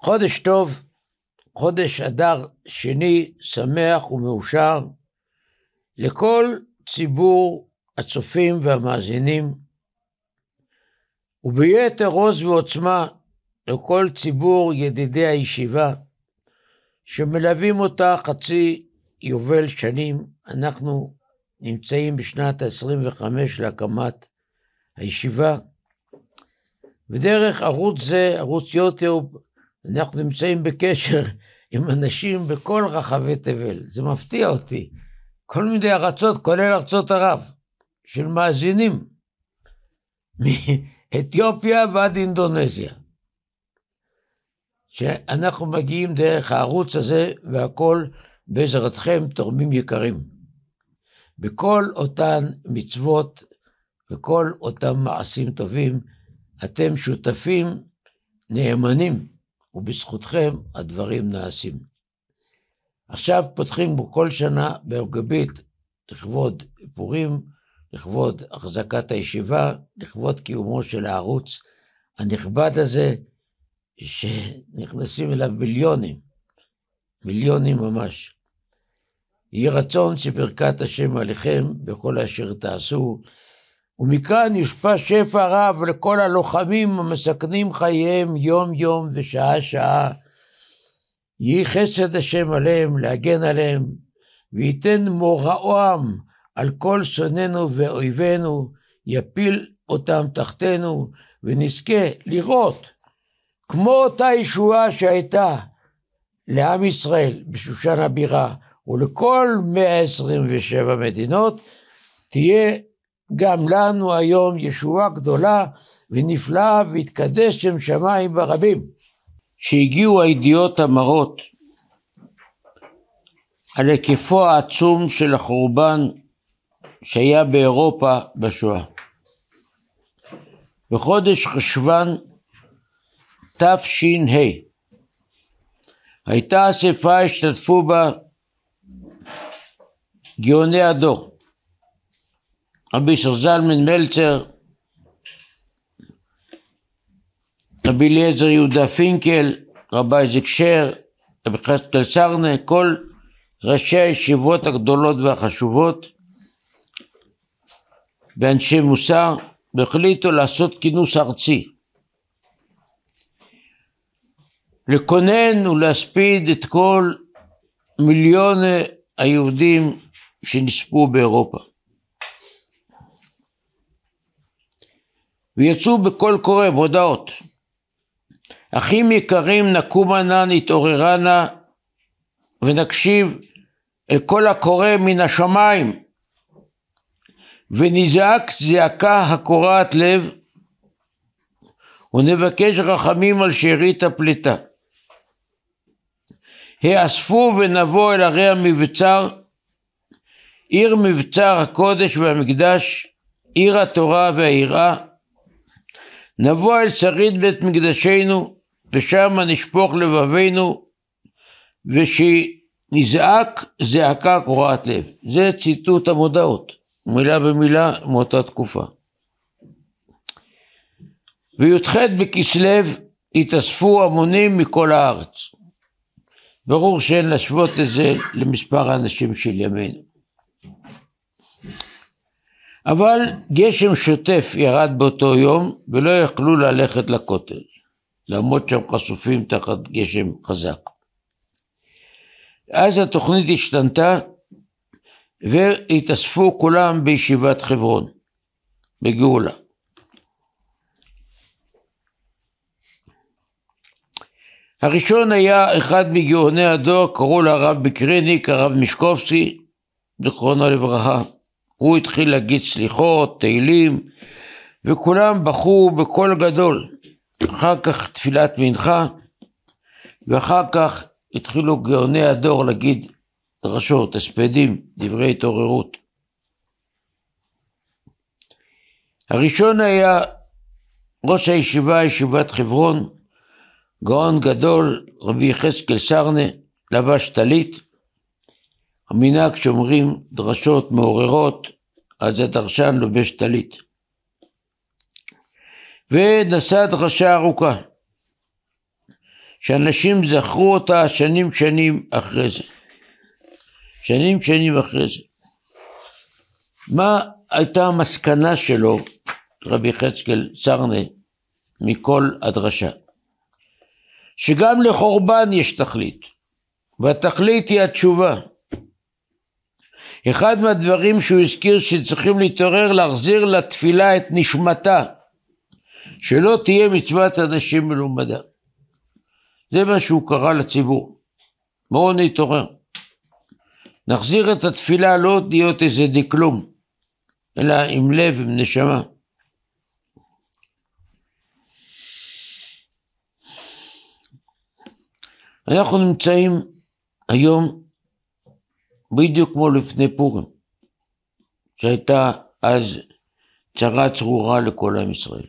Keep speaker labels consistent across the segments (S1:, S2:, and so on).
S1: חודש טוב, חודש אדר שני, שמח ומאושר לכל ציבור הצופים והמאזינים, וביתר עוז ועוצמה לכל ציבור ידידי הישיבה, שמלווים אותה חצי יובל שנים. אנחנו נמצאים בשנת ה-25 להקמת הישיבה. ודרך ערוץ זה, ערוץ יוטיוב, אנחנו נמצאים בקשר עם אנשים בכל רחבי תבל. זה מפתיע אותי. כל מיני ארצות, כולל ארצות ערב, של מאזינים, מאתיופיה ועד אינדונזיה. שאנחנו מגיעים דרך הערוץ הזה, והכול בעזרתכם, תורמים יקרים. בכל אותן מצוות וכל אותם מעשים טובים, אתם שותפים נאמנים, ובזכותכם הדברים נעשים. עכשיו פותחים בו כל שנה ברגבית לכבוד פורים, לכבוד החזקת הישיבה, לכבוד קיומו של הערוץ הנכבד הזה, שנכנסים אליו מיליונים, מיליונים ממש. יהי רצון שברכת השם עליכם בכל אשר תעשו, ומכאן יושפע שפע רב לכל הלוחמים המסכנים חייהם יום-יום ושעה-שעה. יהי חסד השם עליהם, להגן עליהם, וייתן מוראם על כל שונאינו ואויבינו, יפיל אותם תחתינו, ונזכה לראות כמו אותה ישועה שהייתה לעם ישראל בשושן הבירה ולכל 127 מדינות, תהיה גם לנו היום ישועה גדולה ונפלאה והתקדש שם שמיים ברבים. כשהגיעו הידיעות המרות על היקפו העצום של החורבן שהיה באירופה בשואה. בחודש חשוון תש"ה הייתה אספה, השתתפו בה גאוני הדור. רבי שרזלמן מלצר, רבי אליעזר יהודה פינקל, רבי איזק שר, רבי חסטל סרנה, כל ראשי הישיבות הגדולות והחשובות ואנשי מוסר, והחליטו לעשות כינוס ארצי. לכונן ולהספיד את כל מיליון היהודים שנספו באירופה. ויצאו בקול קורא בהודעות. אחים יקרים, נקומה נא, נתעוררה נא, ונקשיב אל קול הקורא מן השמיים, ונזעק זעקה הקורעת לב, ונבקש רחמים על שארית הפליטה. היאספו ונבוא אל ערי המבצר, עיר מבצר הקודש והמקדש, עיר התורה והיראה, נבוא אל שריד בית מקדשנו, ושם נשפוך לבבינו, ושנזעק זעקה קורעת לב. זה ציטוט המודעות, מילה במילה מאותה תקופה. בי"ח בכסלו התאספו המונים מכל הארץ. ברור שאין להשוות את זה למספר האנשים של ימינו. אבל גשם שוטף ירד באותו יום ולא יכלו ללכת לכותל, לעמוד שם חשופים תחת גשם חזק. אז התוכנית השתנתה והתאספו כולם בישיבת חברון, בגאולה. הראשון היה אחד מגאוני הדור, קראו לו הרב בקריניק, הרב מישקובסקי, זיכרונו לברכה. הוא התחיל להגיד סליחות, תהילים, וכולם בכו בקול גדול. אחר כך תפילת מנחה, ואחר כך התחילו גאוני הדור להגיד דרשות, הספדים, דברי התעוררות. הראשון היה ראש הישיבה, ישיבת חברון, גאון גדול, רבי יחזקאל סרנה, לבש טלית, המנהג שאומרים דרשות מעוררות, אז הדרשן לובש טלית. ונשא דרשה ארוכה, שאנשים זכרו אותה שנים שנים אחרי זה. שנים שנים אחרי זה. מה הייתה המסקנה שלו, רבי יחזקאל סרנה, מכל הדרשה? שגם לחורבן יש תכלית, והתכלית היא התשובה. אחד מהדברים שהוא הזכיר שצריכים להתעורר, להחזיר לתפילה את נשמתה, שלא תהיה מצוות אנשים מלומדה. זה מה שהוא קרא לציבור. בואו נתעורר. נחזיר את התפילה לא להיות איזה דקלום, אלא עם לב, עם נשמה. אנחנו נמצאים היום בדיוק כמו לפני פורים, שהייתה אז צרה צרורה לכל עם ישראל.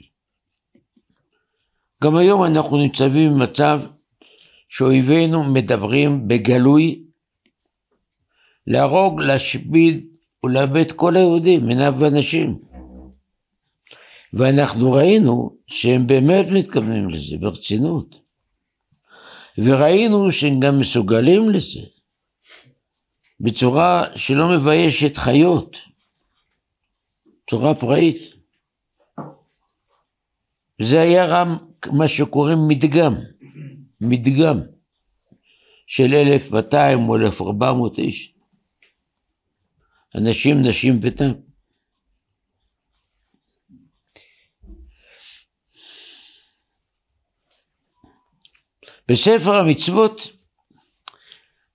S1: גם היום אנחנו ניצבים במצב שאויבינו מדברים בגלוי להרוג, להשמיד ולאבד כל היהודים, מנב ואנשים. ואנחנו ראינו שהם באמת מתכוונים לזה ברצינות. וראינו שהם גם מסוגלים לזה. בצורה שלא מביישת חיות, צורה פראית. זה היה רם מה שקוראים מדגם, מדגם של 1,200 או 1,400 איש. אנשים, נשים ותם. בספר המצוות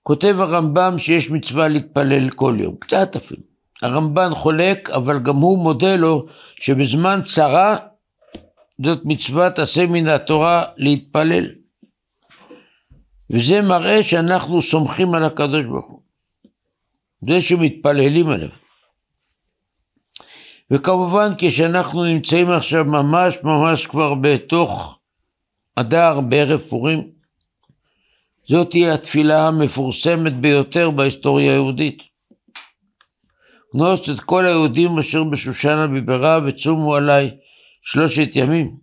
S1: כותב הרמב"ם שיש מצווה להתפלל כל יום, קצת אפילו. הרמב"ן חולק, אבל גם הוא מודה לו שבזמן צרה זאת מצוות עשה מן התורה להתפלל. וזה מראה שאנחנו סומכים על הקדוש ברוך הוא. זה שמתפללים עליו. וכמובן כשאנחנו נמצאים עכשיו ממש ממש כבר בתוך אדר בערב פורים, זאת תהיה התפילה המפורסמת ביותר בהיסטוריה היהודית. כנוס את כל היהודים אשר בשושנה בבירה וצומו עליי שלושת ימים.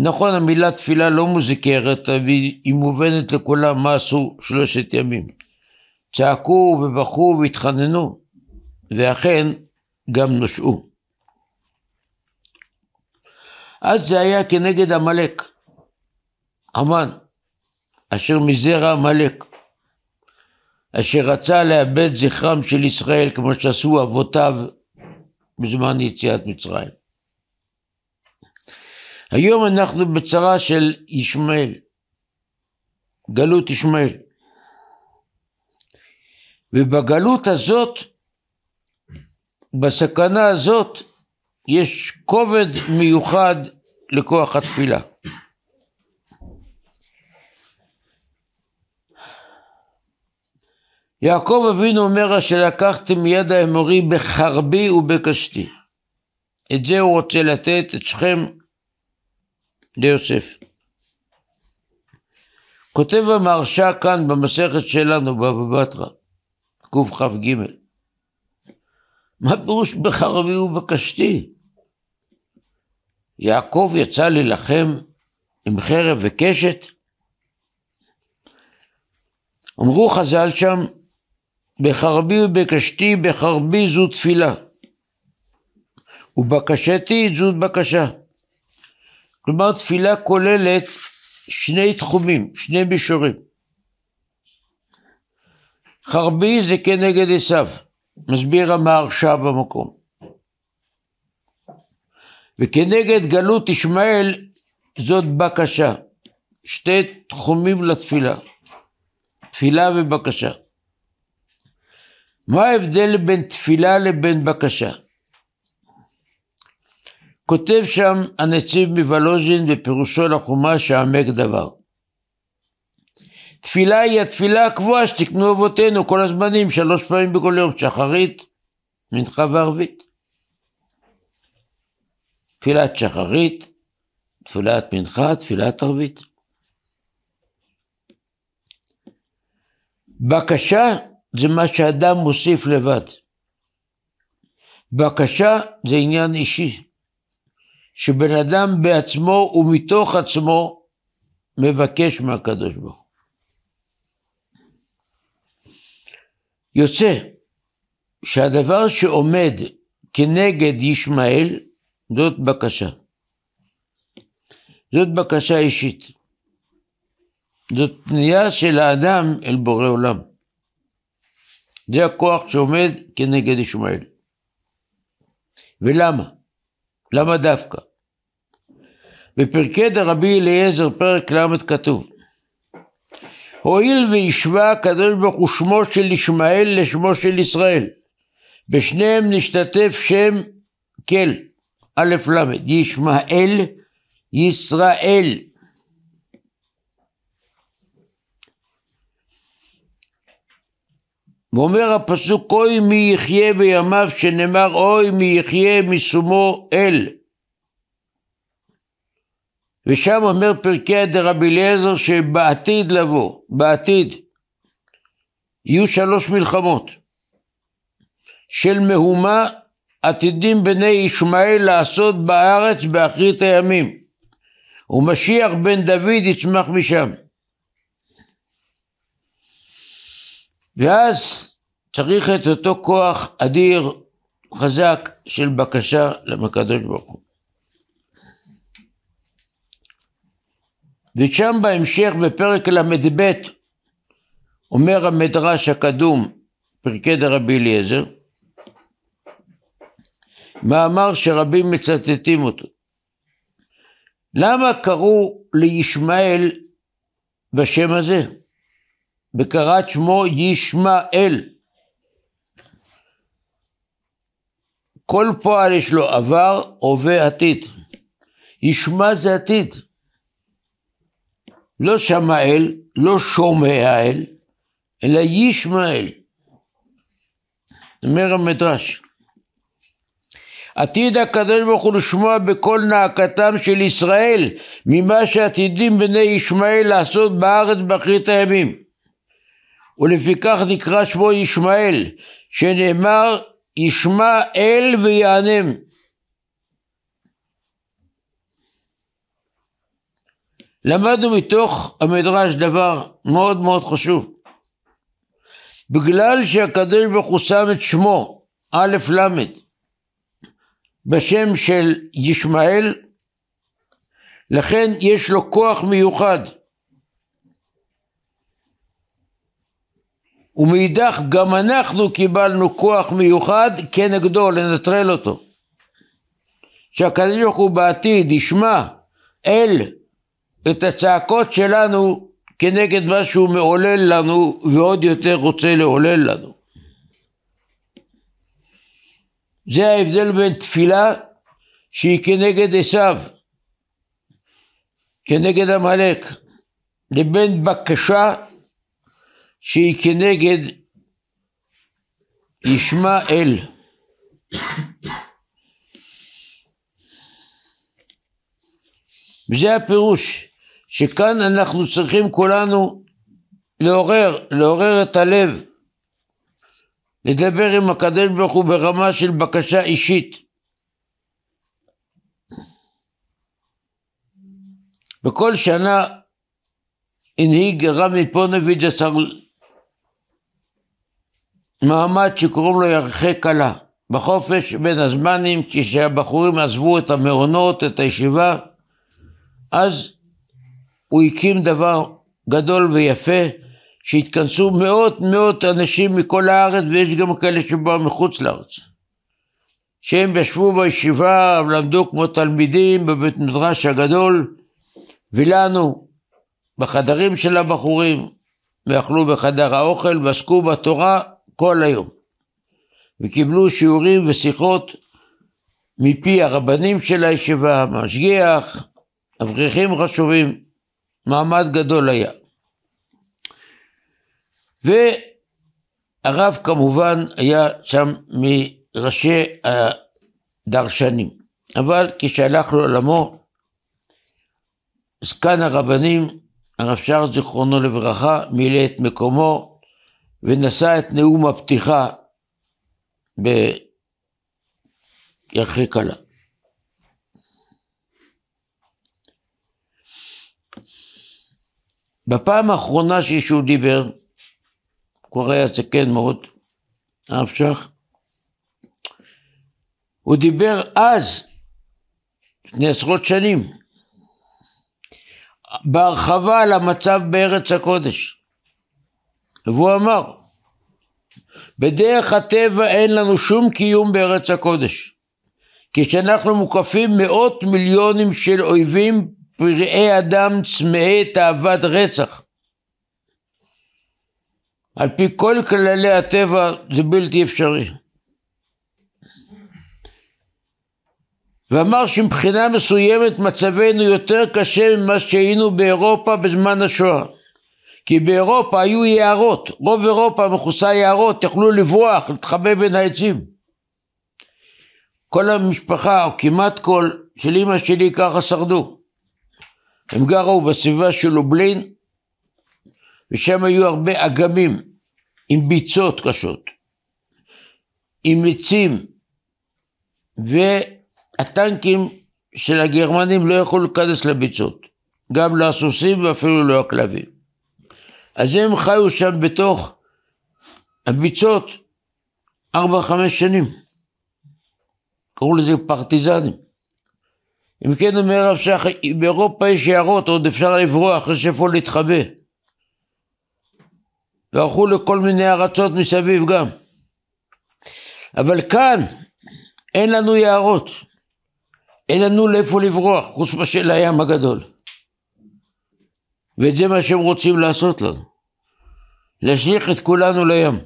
S1: נכון, המילה תפילה לא מוזיקרת, אבל היא מובנת לכולם מה עשו שלושת ימים. צעקו ובכו והתחננו, ואכן גם נושעו. אז זה היה כנגד עמלק, המן. אשר מזרע עמלק, אשר רצה לאבד זכרם של ישראל כמו שעשו אבותיו בזמן יציאת מצרים. היום אנחנו בצרה של ישמעאל, גלות ישמעאל. ובגלות הזאת, בסכנה הזאת, יש כובד מיוחד לכוח התפילה. יעקב אבינו אומר, אשר לקחתי מיד האמורי בחרבי ובקשתי. את זה הוא רוצה לתת, את שכם, ליוסף. כותב המהרש"א כאן במסכת שלנו, בבא בתרא, קכ"ג. מה פירוש בחרבי ובקשתי? יעקב יצא להילחם עם חרב וקשת? אמרו חז"ל שם, בחרבי ובקשתי, בחרבי זו תפילה, ובקשתי זו בקשה. כלומר, תפילה כוללת שני תחומים, שני מישורים. חרבי זה כנגד עשיו, מסביר המהרשע במקום. וכנגד גלות ישמעאל זאת בקשה. שתי תחומים לתפילה, תפילה ובקשה. מה ההבדל בין תפילה לבין בקשה? כותב שם הנציב מוולוז'ין בפירושו לחומה שעמק דבר. תפילה היא התפילה הקבועה שתקנו אבותינו כל הזמנים, שלוש פעמים בכל יום, שחרית, מנחה וערבית. תפילת שחרית, תפילת מנחה, תפילת ערבית. בקשה זה מה שאדם מוסיף לבד. בקשה זה עניין אישי, שבן אדם בעצמו ומתוך עצמו מבקש מהקדוש ברוך הוא. יוצא שהדבר שעומד כנגד ישמעאל זאת בקשה. זאת בקשה אישית. זאת פנייה של האדם אל בורא עולם. זה הכוח שעומד כנגד ישמעאל. ולמה? למה דווקא? בפרקי דרבי אליעזר, פרק ל' כתוב: הואיל וישבה הקדוש ברוך הוא שמו של ישמעאל לשמו של ישראל, בשניהם נשתתף שם כל, א' ל', ישמעאל, ישראל, ואומר הפסוק, אוי מי יחיה בימיו, שנאמר, אוי מי יחיה משומו אל. ושם אומר פרקיה דרבי אליעזר שבעתיד לבוא, בעתיד, יהיו שלוש מלחמות של מהומה עתידים בני ישמעאל לעשות בארץ באחרית הימים, ומשיח בן דוד יצמח משם. ואז צריך את אותו כוח אדיר, חזק, של בקשה לקדוש ברוך הוא. ושם בהמשך, בפרק ל"ב, אומר המדרש הקדום, פרקי דרבי אליעזר, מאמר שרבים מצטטים אותו. למה קראו לישמעאל בשם הזה? בקראת שמו ישמעאל. כל פועל יש לו עבר, הווה, עתיד. ישמע זה עתיד. לא שמע אל, לא שומע אל, אלא ישמע אל. אומר המדרש. עתיד הקדוש ברוך הוא לשמוע בקול נאקתם של ישראל ממה שעתידים בני ישמעאל לעשות בארץ באחרית הימים. ולפיכך נקרא שמו ישמעאל, שנאמר ישמע אל ויענם. למדנו מתוך המדרש דבר מאוד מאוד חשוב. בגלל שהקדוש ברוך הוא שם את שמו, א' ל', בשם של ישמעאל, לכן יש לו כוח מיוחד. ומאידך גם אנחנו קיבלנו כוח מיוחד כנגדו לנטרל אותו. שהקדוש ברוך הוא בעתיד ישמע אל את הצעקות שלנו כנגד מה שהוא מעולל לנו ועוד יותר רוצה לעולל לנו. זה ההבדל בין תפילה שהיא כנגד עשיו, כנגד עמלק, לבין בקשה שהיא כנגד ישמע אל. וזה הפירוש, שכאן אנחנו צריכים כולנו לעורר, לעורר את הלב, לדבר עם הקדוש ברוך הוא ברמה של בקשה אישית. וכל שנה הנהיג רב מפונוביץ' מעמד שקוראים לו ירחי כלה. בחופש בין הזמנים, כשהבחורים עזבו את המעונות, את הישיבה, אז הוא הקים דבר גדול ויפה, שהתכנסו מאות מאות אנשים מכל הארץ, ויש גם כאלה שבאו מחוץ לארץ. שהם ישבו בישיבה, למדו כמו תלמידים בבית מדרש הגדול, ולנו, בחדרים של הבחורים, ואכלו בחדר האוכל, ועסקו בתורה, כל היום. וקיבלו שיעורים ושיחות מפי הרבנים של הישיבה, משגיח, אברכים חשובים, מעמד גדול היה. והרב כמובן היה שם מראשי הדרשנים, אבל כשהלך לעולמו, זקן הרבנים, הרב שר זיכרונו לברכה, מילא את מקומו ונשא את נאום הפתיחה בירכי כלה. בפעם האחרונה שישו דיבר, כבר היה זקן מאוד, אף שח, הוא דיבר אז, לפני עשרות שנים, בהרחבה על המצב בארץ הקודש. והוא אמר, בדרך הטבע אין לנו שום קיום בארץ הקודש. כשאנחנו מוקפים מאות מיליונים של אויבים, פראי אדם צמאי תאוות רצח. על פי כל כללי הטבע זה בלתי אפשרי. ואמר שמבחינה מסוימת מצבנו יותר קשה ממה שהיינו באירופה בזמן השואה. כי באירופה היו יערות, רוב אירופה מכוסה יערות, יכלו לברוח, להתחבא בין העצים. כל המשפחה, או כמעט כל, של אימא שלי ככה שרדו. הם גרו בסביבה של לובלין, ושם היו הרבה אגמים עם ביצות קשות, עם עצים, והטנקים של הגרמנים לא יכלו להיכנס לביצות, גם לסוסים ואפילו לא הכלבים. אז הם חיו שם בתוך הביצות ארבע, חמש שנים. קראו לזה פרטיזנים. אם כן, אומר הרב שח, באירופה יש יערות, עוד אפשר לברוח, יש איפה להתחבא. והלכו לכל מיני ארצות מסביב גם. אבל כאן אין לנו יערות, אין לנו לאיפה לברוח, חוץ מאשר לים הגדול. וזה מה שהם רוצים לעשות לנו. להשליך את כולנו לים.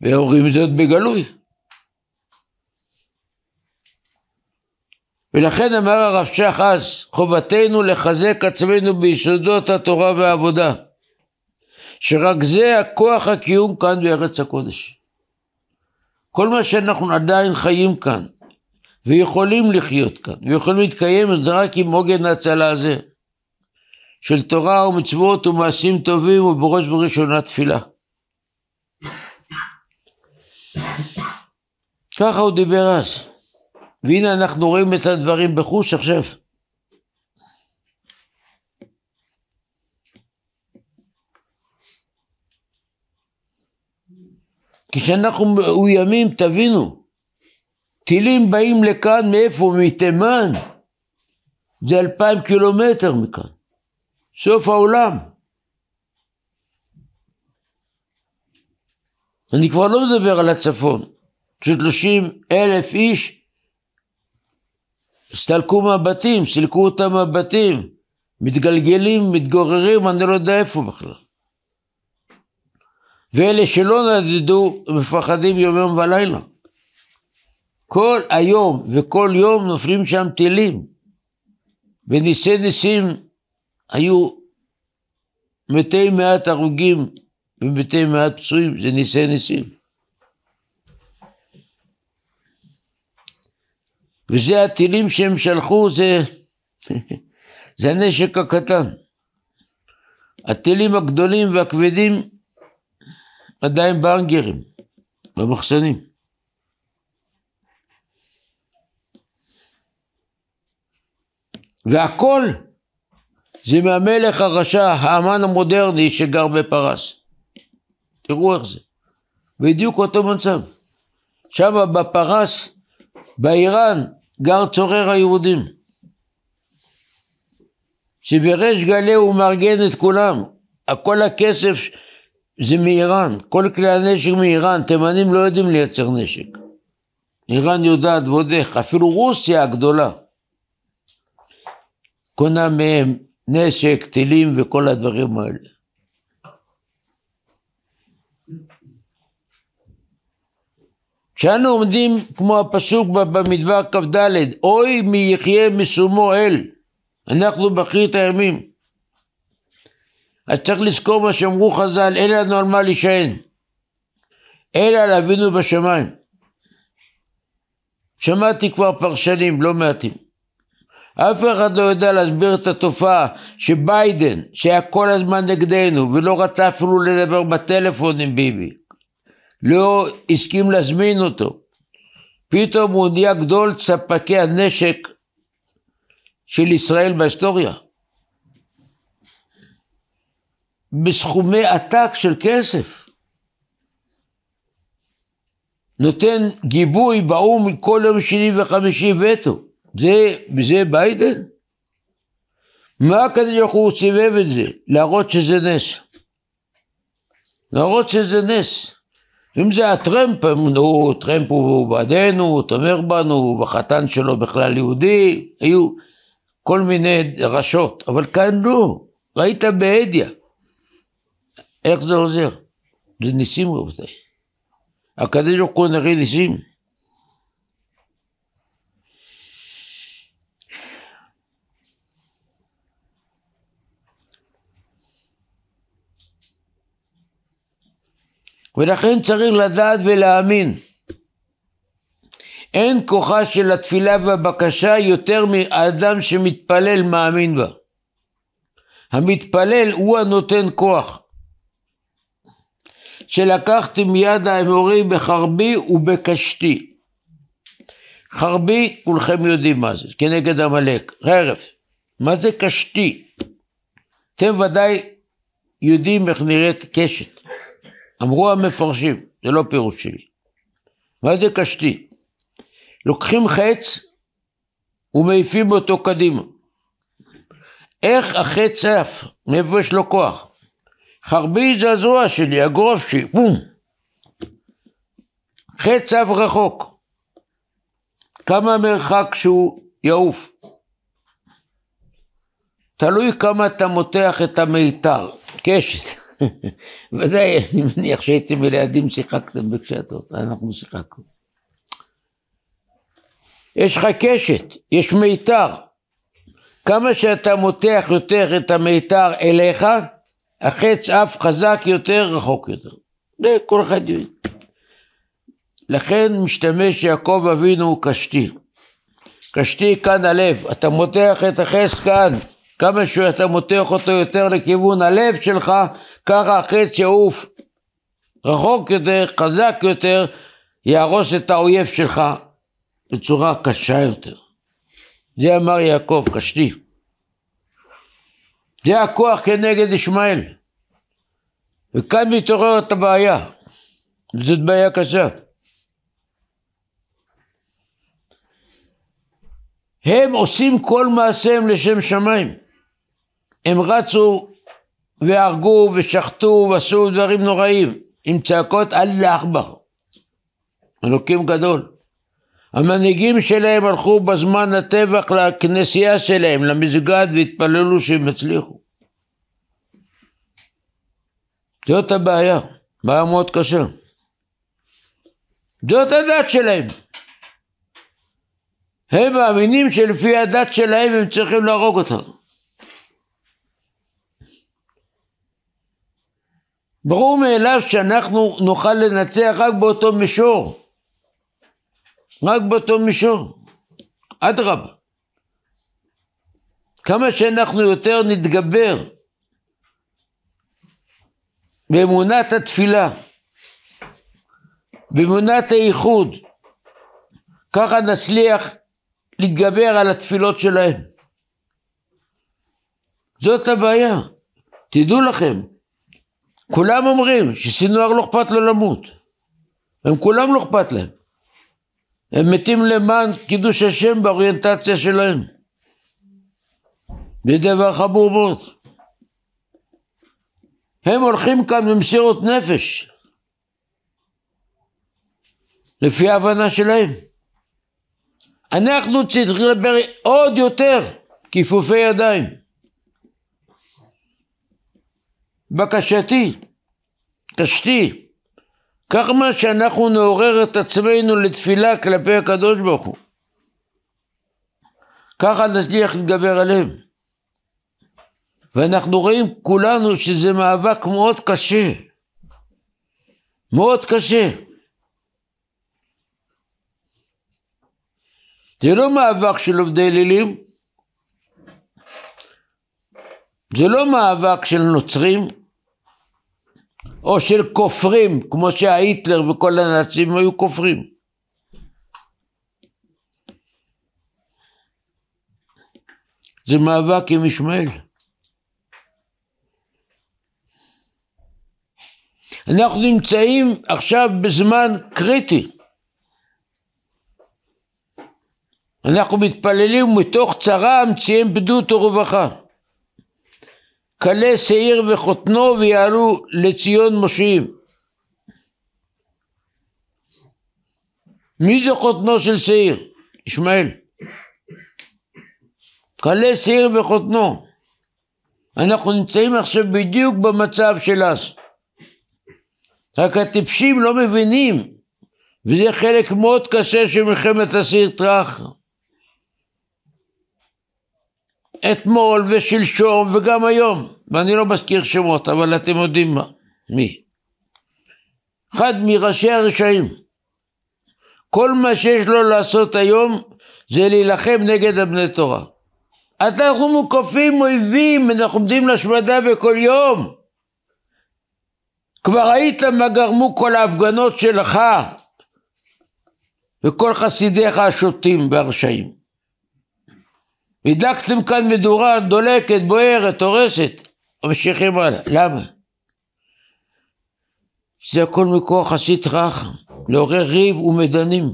S1: ואומרים זאת בגלוי. ולכן אמר הרב שך אז, חובתנו לחזק עצמנו ביסודות התורה והעבודה, שרק זה הכוח הקיום כאן בארץ הקודש. כל מה שאנחנו עדיין חיים כאן, ויכולים לחיות כאן, ויכולים להתקיים, זה רק עם עוגן ההצלה הזה. של תורה ומצוות ומעשים טובים ובראש ובראשונה תפילה. ככה הוא דיבר אז. והנה אנחנו רואים את הדברים בחוש עכשיו. כשאנחנו מאוימים, תבינו, טילים באים לכאן מאיפה? מתימן. זה אלפיים קילומטר מכאן. סוף העולם. אני כבר לא מדבר על הצפון, ש אלף איש הסתלקו מהבתים, סילקו אותם מהבתים, מתגלגלים, מתגוררים, אני לא יודע איפה בכלל. ואלה שלא נדדו, מפחדים יום יום ולילה. כל היום וכל יום נופלים שם טילים, וניסי ניסים היו מתי מעט הרוגים ומתי מעט פצועים, זה ניסי ניסים. וזה הטילים שהם שלחו, זה, זה הנשק הקטן. הטילים הגדולים והכבדים עדיין באנגרים, במחסנים. והכל זה מהמלך הרשע, האמן המודרני שגר בפרס. תראו איך זה. בדיוק אותו מצב. שם בפרס, באיראן, גר צורר היהודים. שבריש גלי הוא מארגן את כולם. כל הכסף זה מאיראן. כל כלי הנשק מאיראן. תימנים לא יודעים לייצר נשק. איראן יודעת ועוד איך. אפילו רוסיה הגדולה קונה מהם נשק, טילים וכל הדברים האלה. כשאנו עומדים כמו הפסוק במדבר כ"ד, אוי מי יחיה משומו אל, אנחנו בחירת הימים. אז צריך לזכור מה שאמרו חז"ל, אין לנו על מה להישען, אלא על אבינו בשמיים. שמעתי כבר פרשנים, לא מעטים. אף אחד לא יודע להסביר את התופעה שביידן, שהיה כל הזמן נגדנו ולא רצה אפילו לדבר בטלפון עם ביבי, לא הסכים להזמין אותו. פתאום הוא נהיה גדול ספקי הנשק של ישראל בהיסטוריה. בסכומי עתק של כסף. נותן גיבוי באו"ם כל יום שני וחמישי וטו. זה, זה ביידן? מה הקדוש ברוך הוא סיבב את זה? להראות שזה נס. להראות שזה נס. אם זה הטרמפ, הוא, טרמפ הוא בעדינו, הוא תומר בנו, וחתן שלו בכלל יהודי, היו כל מיני דרשות, אבל כאן לא, ראית בהדיא. איך זה עוזר? זה ניסים רבותיי. הקדוש ברוך הוא נראה ניסים. ולכן צריך לדעת ולהאמין. אין כוחה של התפילה והבקשה יותר מאדם שמתפלל מאמין בה. המתפלל הוא הנותן כוח. שלקחתי מיד האמורי בחרבי ובקשתי. חרבי, כולכם יודעים מה זה, כנגד עמלק, חרף. מה זה קשתי? אתם ודאי יודעים איך נראית קשת. אמרו המפרשים, זה לא פירוש שלי. מה זה קשתי? לוקחים חץ ומעיפים אותו קדימה. איך החץ עף? מאיפה יש לו כוח? חרבי זעזוע שלי, הגרוף שלי, בום. חץ עף רחוק. כמה מרחק שהוא יעוף? תלוי כמה אתה מותח את המיתר, קשת. ודאי, אני מניח שהייתם ילדים, שיחקתם בקשתות, אנחנו שיחקנו. יש לך קשת, יש מיתר. כמה שאתה מותח יותר את המיתר אליך, החץ אף חזק יותר, רחוק יותר. זה כל אחד יודע. לכן משתמש יעקב אבינו קשתי. קשתי כאן הלב, אתה מותח את החץ כאן, כמה שאתה מותח אותו יותר לכיוון הלב שלך, ככה החץ יעוף רחוק יותר, חזק יותר, יהרוס את האויב שלך בצורה קשה יותר. זה אמר יעקב קשתי. זה הכוח כנגד ישמעאל. וכאן מתעוררת הבעיה. זאת בעיה קשה. הם עושים כל מעשיהם לשם שמיים. הם רצו והרגו ושחטו ועשו דברים נוראים עם צעקות אללה אכבר. אלוקים גדול. המנהיגים שלהם הלכו בזמן הטבח לכנסייה שלהם, למסגד, והתפללו שהם יצליחו. זאת הבעיה, בעיה מאוד קשה. זאת הדת שלהם. הם מאמינים שלפי הדת שלהם הם צריכים להרוג אותנו. ברור מאליו שאנחנו נוכל לנצח רק באותו מישור. רק באותו מישור. אדרבה. כמה שאנחנו יותר נתגבר באמונת התפילה, באמונת הייחוד, ככה נצליח להתגבר על התפילות שלהם. זאת הבעיה. תדעו לכם, כולם אומרים שסינואר לא אכפת לו למות. הם כולם לא אכפת להם. הם מתים למען קידוש השם באוריינטציה שלהם. זה דבר חמור מאוד. הם הולכים כאן במסירות נפש, לפי ההבנה שלהם. אנחנו צריכים לדבר עוד יותר כיפופי ידיים. בקשתי, קשתי, כך מה שאנחנו נעורר את עצמנו לתפילה כלפי הקדוש ברוך הוא. ככה נצליח להתגבר עליהם. ואנחנו רואים כולנו שזה מאבק מאוד קשה. מאוד קשה. זה לא מאבק של עובדי אלילים, זה לא מאבק של נוצרים, או של כופרים, כמו שההיטלר וכל הנאצים היו כופרים. זה מאבק עם ישמעאל. אנחנו נמצאים עכשיו בזמן קריטי. אנחנו מתפללים מתוך צרה המציאים בדות ורווחה. כלה שעיר וחותנו ויעלו לציון מושיעים. מי זה חותנו של שעיר? ישמעאל. כלה שעיר וחותנו. אנחנו נמצאים עכשיו בדיוק במצב של אז. רק הטיפשים לא מבינים, וזה חלק מאוד קשה של מלחמת הסיר טראח. אתמול ושלשום וגם היום, ואני לא מזכיר שמות, אבל אתם יודעים מה, מי. אחד מראשי הרשעים. כל מה שיש לו לעשות היום זה להילחם נגד הבני תורה. אנחנו מוקפים אויבים, אנחנו עומדים להשמדה בכל יום. כבר ראית מה גרמו כל ההפגנות שלך וכל חסידיך השוטים והרשעים. הדלקתם כאן מדורה דולקת, בוערת, הורסת. ממשיכים הלאה. למה? זה הכל מכוח הסיט רחם, לעורר ריב ומדנים.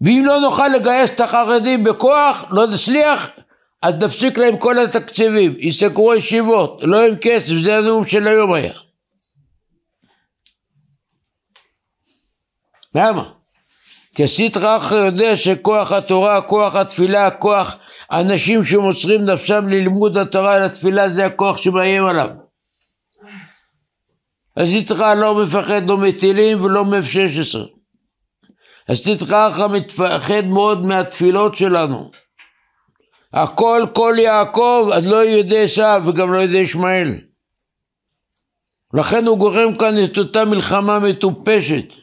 S1: ואם לא נוכל לגייס את החרדים בכוח, לא נצליח, אז נפסיק להם כל התקציבים, יסגרו ישיבות, לא עם כסף, זה הנאום של היום היה. למה? כסטרח יודע שכוח התורה, כוח התפילה, כוח אנשים שמוסרים נפשם ללימוד התורה ולתפילה זה הכוח שמאיים עליו. אז יתרח לא מפחד לא מטילים ולא מ-F-16. אז יתרח מתפחד מאוד מהתפילות שלנו. הכל כל יעקב, אז לא יהודי עשיו וגם לא יהודי ישמעאל. לכן הוא גורם כאן את אותה מלחמה מטופשת.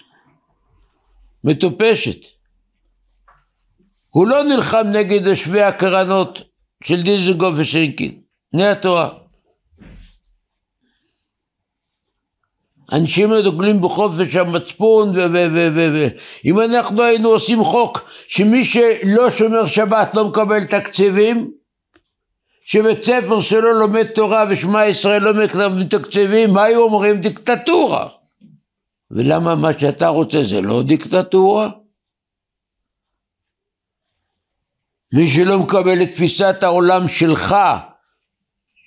S1: מטופשת. הוא לא נלחם נגד יושבי הקרנות של דיזנגוף ושינקין, בני התורה. אנשים דוגלים בחופש המצפון, ו... אם אנחנו היינו עושים חוק שמי שלא שומר שבת לא מקבל תקציבים, שבית ספר שלא לומד תורה ושמע ישראל לא מקבל תקציבים, מה היו אומרים? דיקטטורה. ולמה מה שאתה רוצה זה לא דיקטטורה? מי שלא מקבל את תפיסת העולם שלך,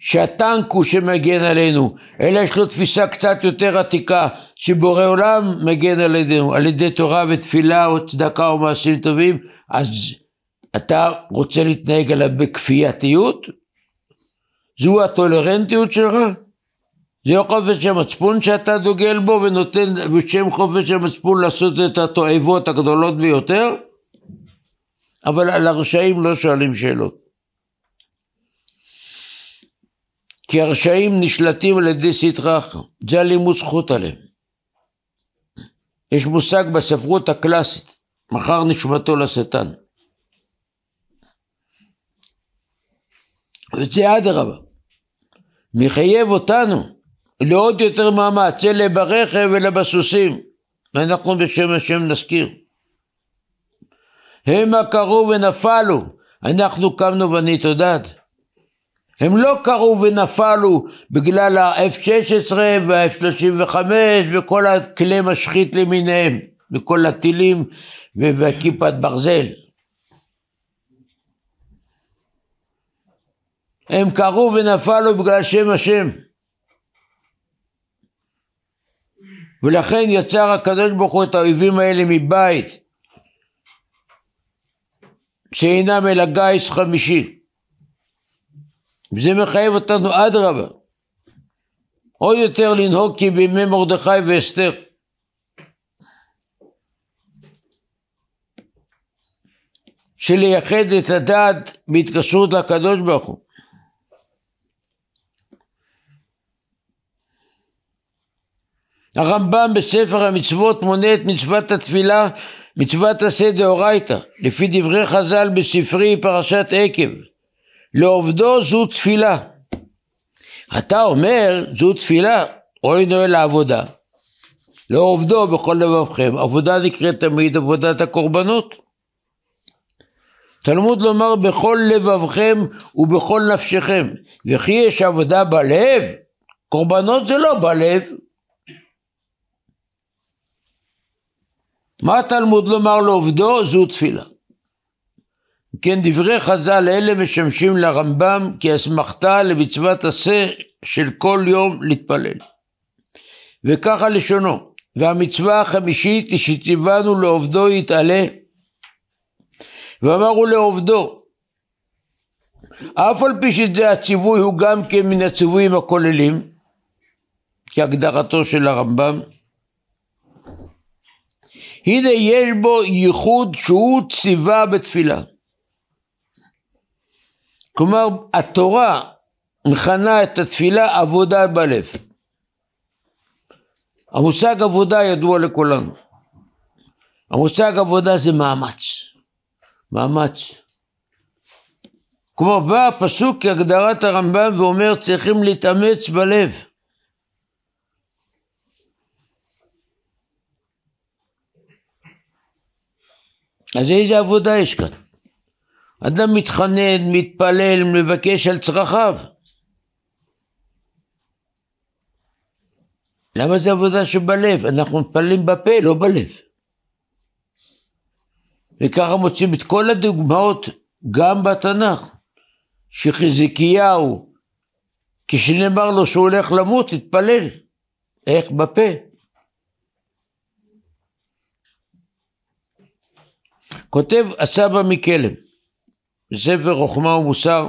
S1: שהטנק הוא שמגן עלינו, אלא יש לו תפיסה קצת יותר עתיקה, שבורא עולם מגן עלינו, על ידי תורה ותפילה או צדקה או מעשים טובים, אז אתה רוצה להתנהג עליו בכפייתיות? זו הטולרנטיות שלך? זה לא חופש המצפון שאתה דוגל בו ונותן בשם חופש המצפון לעשות את התועבות הגדולות ביותר? אבל על הרשעים לא שואלים שאלות. כי הרשעים נשלטים על ידי סטרח, זה הלימוד זכות עליהם. יש מושג בספרות הקלאסית, מכר נשמתו לשטן. וזה אדרבה, מחייב אותנו לעוד יותר מאמץ, אלה ברכב אלה בסוסים, ואנחנו בשם השם נזכיר. המה קרו ונפלו, אנחנו קמנו ונתעודד. הם לא קרו ונפלו בגלל ה-F-16 וה-F-35 וכל הכלי משחית למיניהם, וכל הטילים וכיפת ברזל. הם קרו ונפלו בגלל שם השם. ולכן יצר הקדוש ברוך הוא את האויבים האלה מבית, שאינם אלא גיס חמישי. וזה מחייב אותנו אדרבה, עוד יותר לנהוג כבימי מרדכי ואסתר. שלייחד את הדעת בהתקשרות לקדוש ברוך הוא. הרמב"ם בספר המצוות מונה את מצוות התפילה, מצוות עשה דאורייתא, לפי דברי חז"ל בספרי פרשת עקב. לעובדו זו תפילה. אתה אומר, זו תפילה, אוי נוי לעבודה. לעובדו בכל לבבכם, עבודה נקראת תמיד עבודת הקורבנות. תלמוד לומר בכל לבבכם ובכל נפשכם, וכי יש עבודה בלב, קורבנות זה לא בלב, מה התלמוד לומר לעובדו? זו תפילה. כן, דברי חז"ל אלה משמשים לרמב"ם כאסמכתה למצוות עשה של כל יום להתפלל. וככה לשונו, והמצווה החמישית היא שציוונו לעובדו יתעלה, ואמרו לעובדו, אף על פי שזה הציווי הוא גם כן מן הציוויים הכוללים, כהגדרתו של הרמב"ם, הנה יש בו ייחוד שהוא ציווה בתפילה. כלומר, התורה מכנה את התפילה עבודה בלב. המושג עבודה ידוע לכולנו. המושג עבודה זה מאמץ. מאמץ. כלומר, בא הפסוק כהגדרת הרמב"ם ואומר צריכים להתאמץ בלב. אז איזה עבודה יש כאן? אדם מתחנן, מתפלל, מבקש על צרכיו. למה זה עבודה שבלב? אנחנו מתפללים בפה, לא בלב. וככה מוצאים את כל הדוגמאות גם בתנ"ך, שחזקיהו, כשנאמר לו שהוא הולך למות, התפלל. איך? בפה. כותב הסבא מקלם, ספר חוכמה ומוסר,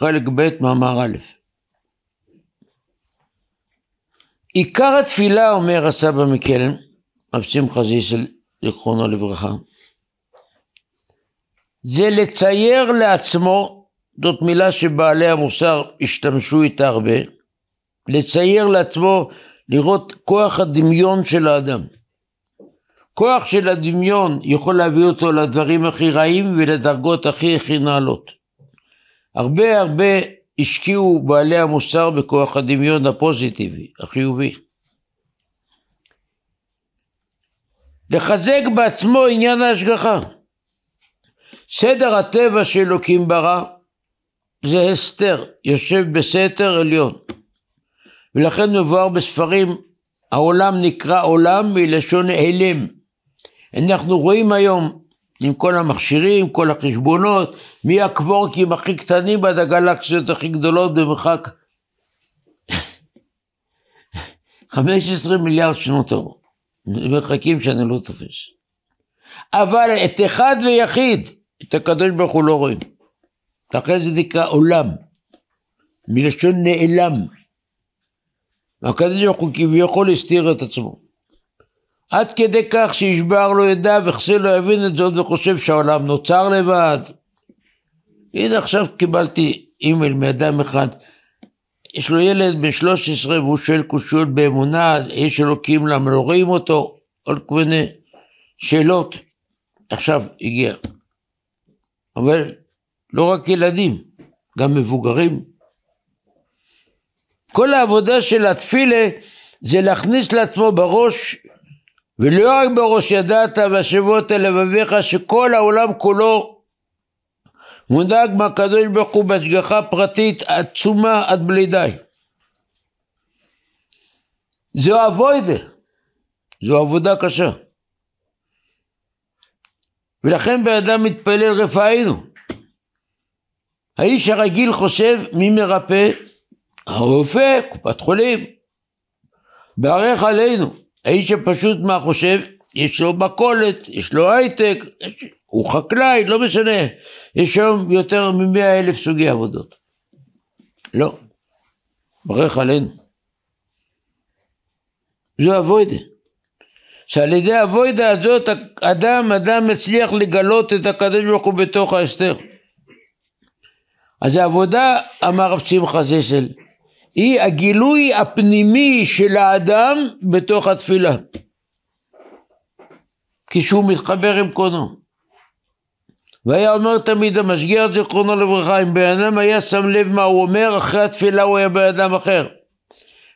S1: חלק ב', מאמר א'. עיקר התפילה, אומר הסבא מקלם, רב שמחה זיסל, זיכרונו לברכה, זה לצייר לעצמו, זאת מילה שבעלי המוסר השתמשו איתה הרבה, לצייר לעצמו, לראות כוח הדמיון של האדם. כוח של הדמיון יכול להביא אותו לדברים הכי רעים ולדרגות הכי הכי נעלות. הרבה הרבה השקיעו בעלי המוסר בכוח הדמיון הפוזיטיבי, החיובי. לחזק בעצמו עניין ההשגחה. סדר הטבע שאלוקים ברא זה הסתר, יושב בסתר עליון. ולכן מבואר בספרים, העולם נקרא עולם מלשון אלם. אנחנו רואים היום עם כל המכשירים, כל החשבונות, מי הקוורקים הכי קטנים עד הגלקסיות הכי גדולות במרחק 15 מיליארד שנות אור. מרחקים שאני לא תופס. אבל את אחד ויחיד, את הקדוש ברוך הוא לא רואים. לכן זה נקרא עולם, מלשון נעלם. הקדוש ברוך הוא כביכול הסתיר את עצמו. עד כדי כך שישבר לו ידיו, וכסה לא יבין את זאת וחושב שהעולם נוצר לבד. הנה עכשיו קיבלתי אימייל מאדם אחד, יש לו ילד בן 13 והוא שואל קושיות באמונה, יש אלוקים למה לא רואים אותו, עוד כל מיני שאלות. עכשיו הגיע. אבל לא רק ילדים, גם מבוגרים. כל העבודה של התפילה זה להכניס לעצמו בראש ולא רק בראש ידעת והשבות אל לבביך שכל העולם כולו מודאג מהקדוש ברוך הוא בהשגחה פרטית עצומה עד בלי די. זו אבוידה, זו עבודה קשה. ולכן בן אדם מתפלל רפאינו. האיש הרגיל חושב מי מרפא? הרופא, קופת חולים. בערך עלינו. האיש הפשוט מה חושב? יש לו מכולת, יש לו הייטק, יש... הוא חקלאי, לא משנה. יש היום יותר מ-100 אלף סוגי עבודות. לא, ברך עלינו. זו אבוידה. שעל ידי אבוידה הזאת אדם, אדם מצליח לגלות את הקדוש ברוך הוא בתוך ההסתר. אז העבודה, אמר רב שמחה זסל, היא הגילוי הפנימי של האדם בתוך התפילה, כשהוא מתחבר עם קונו. והיה אומר תמיד המשגיח זיכרונו לברכה, אם בן אדם היה שם לב מה הוא אומר, אחרי התפילה הוא היה בן אדם אחר.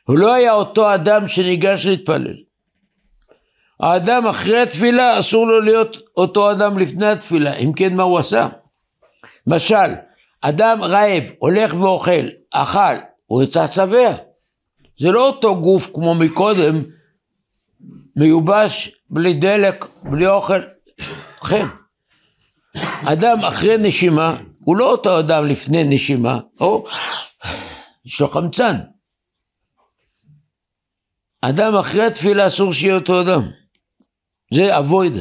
S1: הוא לא היה אותו אדם שניגש להתפלל. האדם אחרי התפילה אסור לו להיות אותו אדם לפני התפילה, אם כן מה הוא עשה? משל, אדם רעב, הולך ואוכל, אכל, הוא היצע שבע. זה לא אותו גוף כמו מקודם, מיובש, בלי דלק, בלי אוכל. כן. אדם אחרי נשימה, הוא לא אותו אדם לפני נשימה, או יש לו חמצן. אדם אחרי התפילה אסור שיהיה אותו אדם. זה אבויד.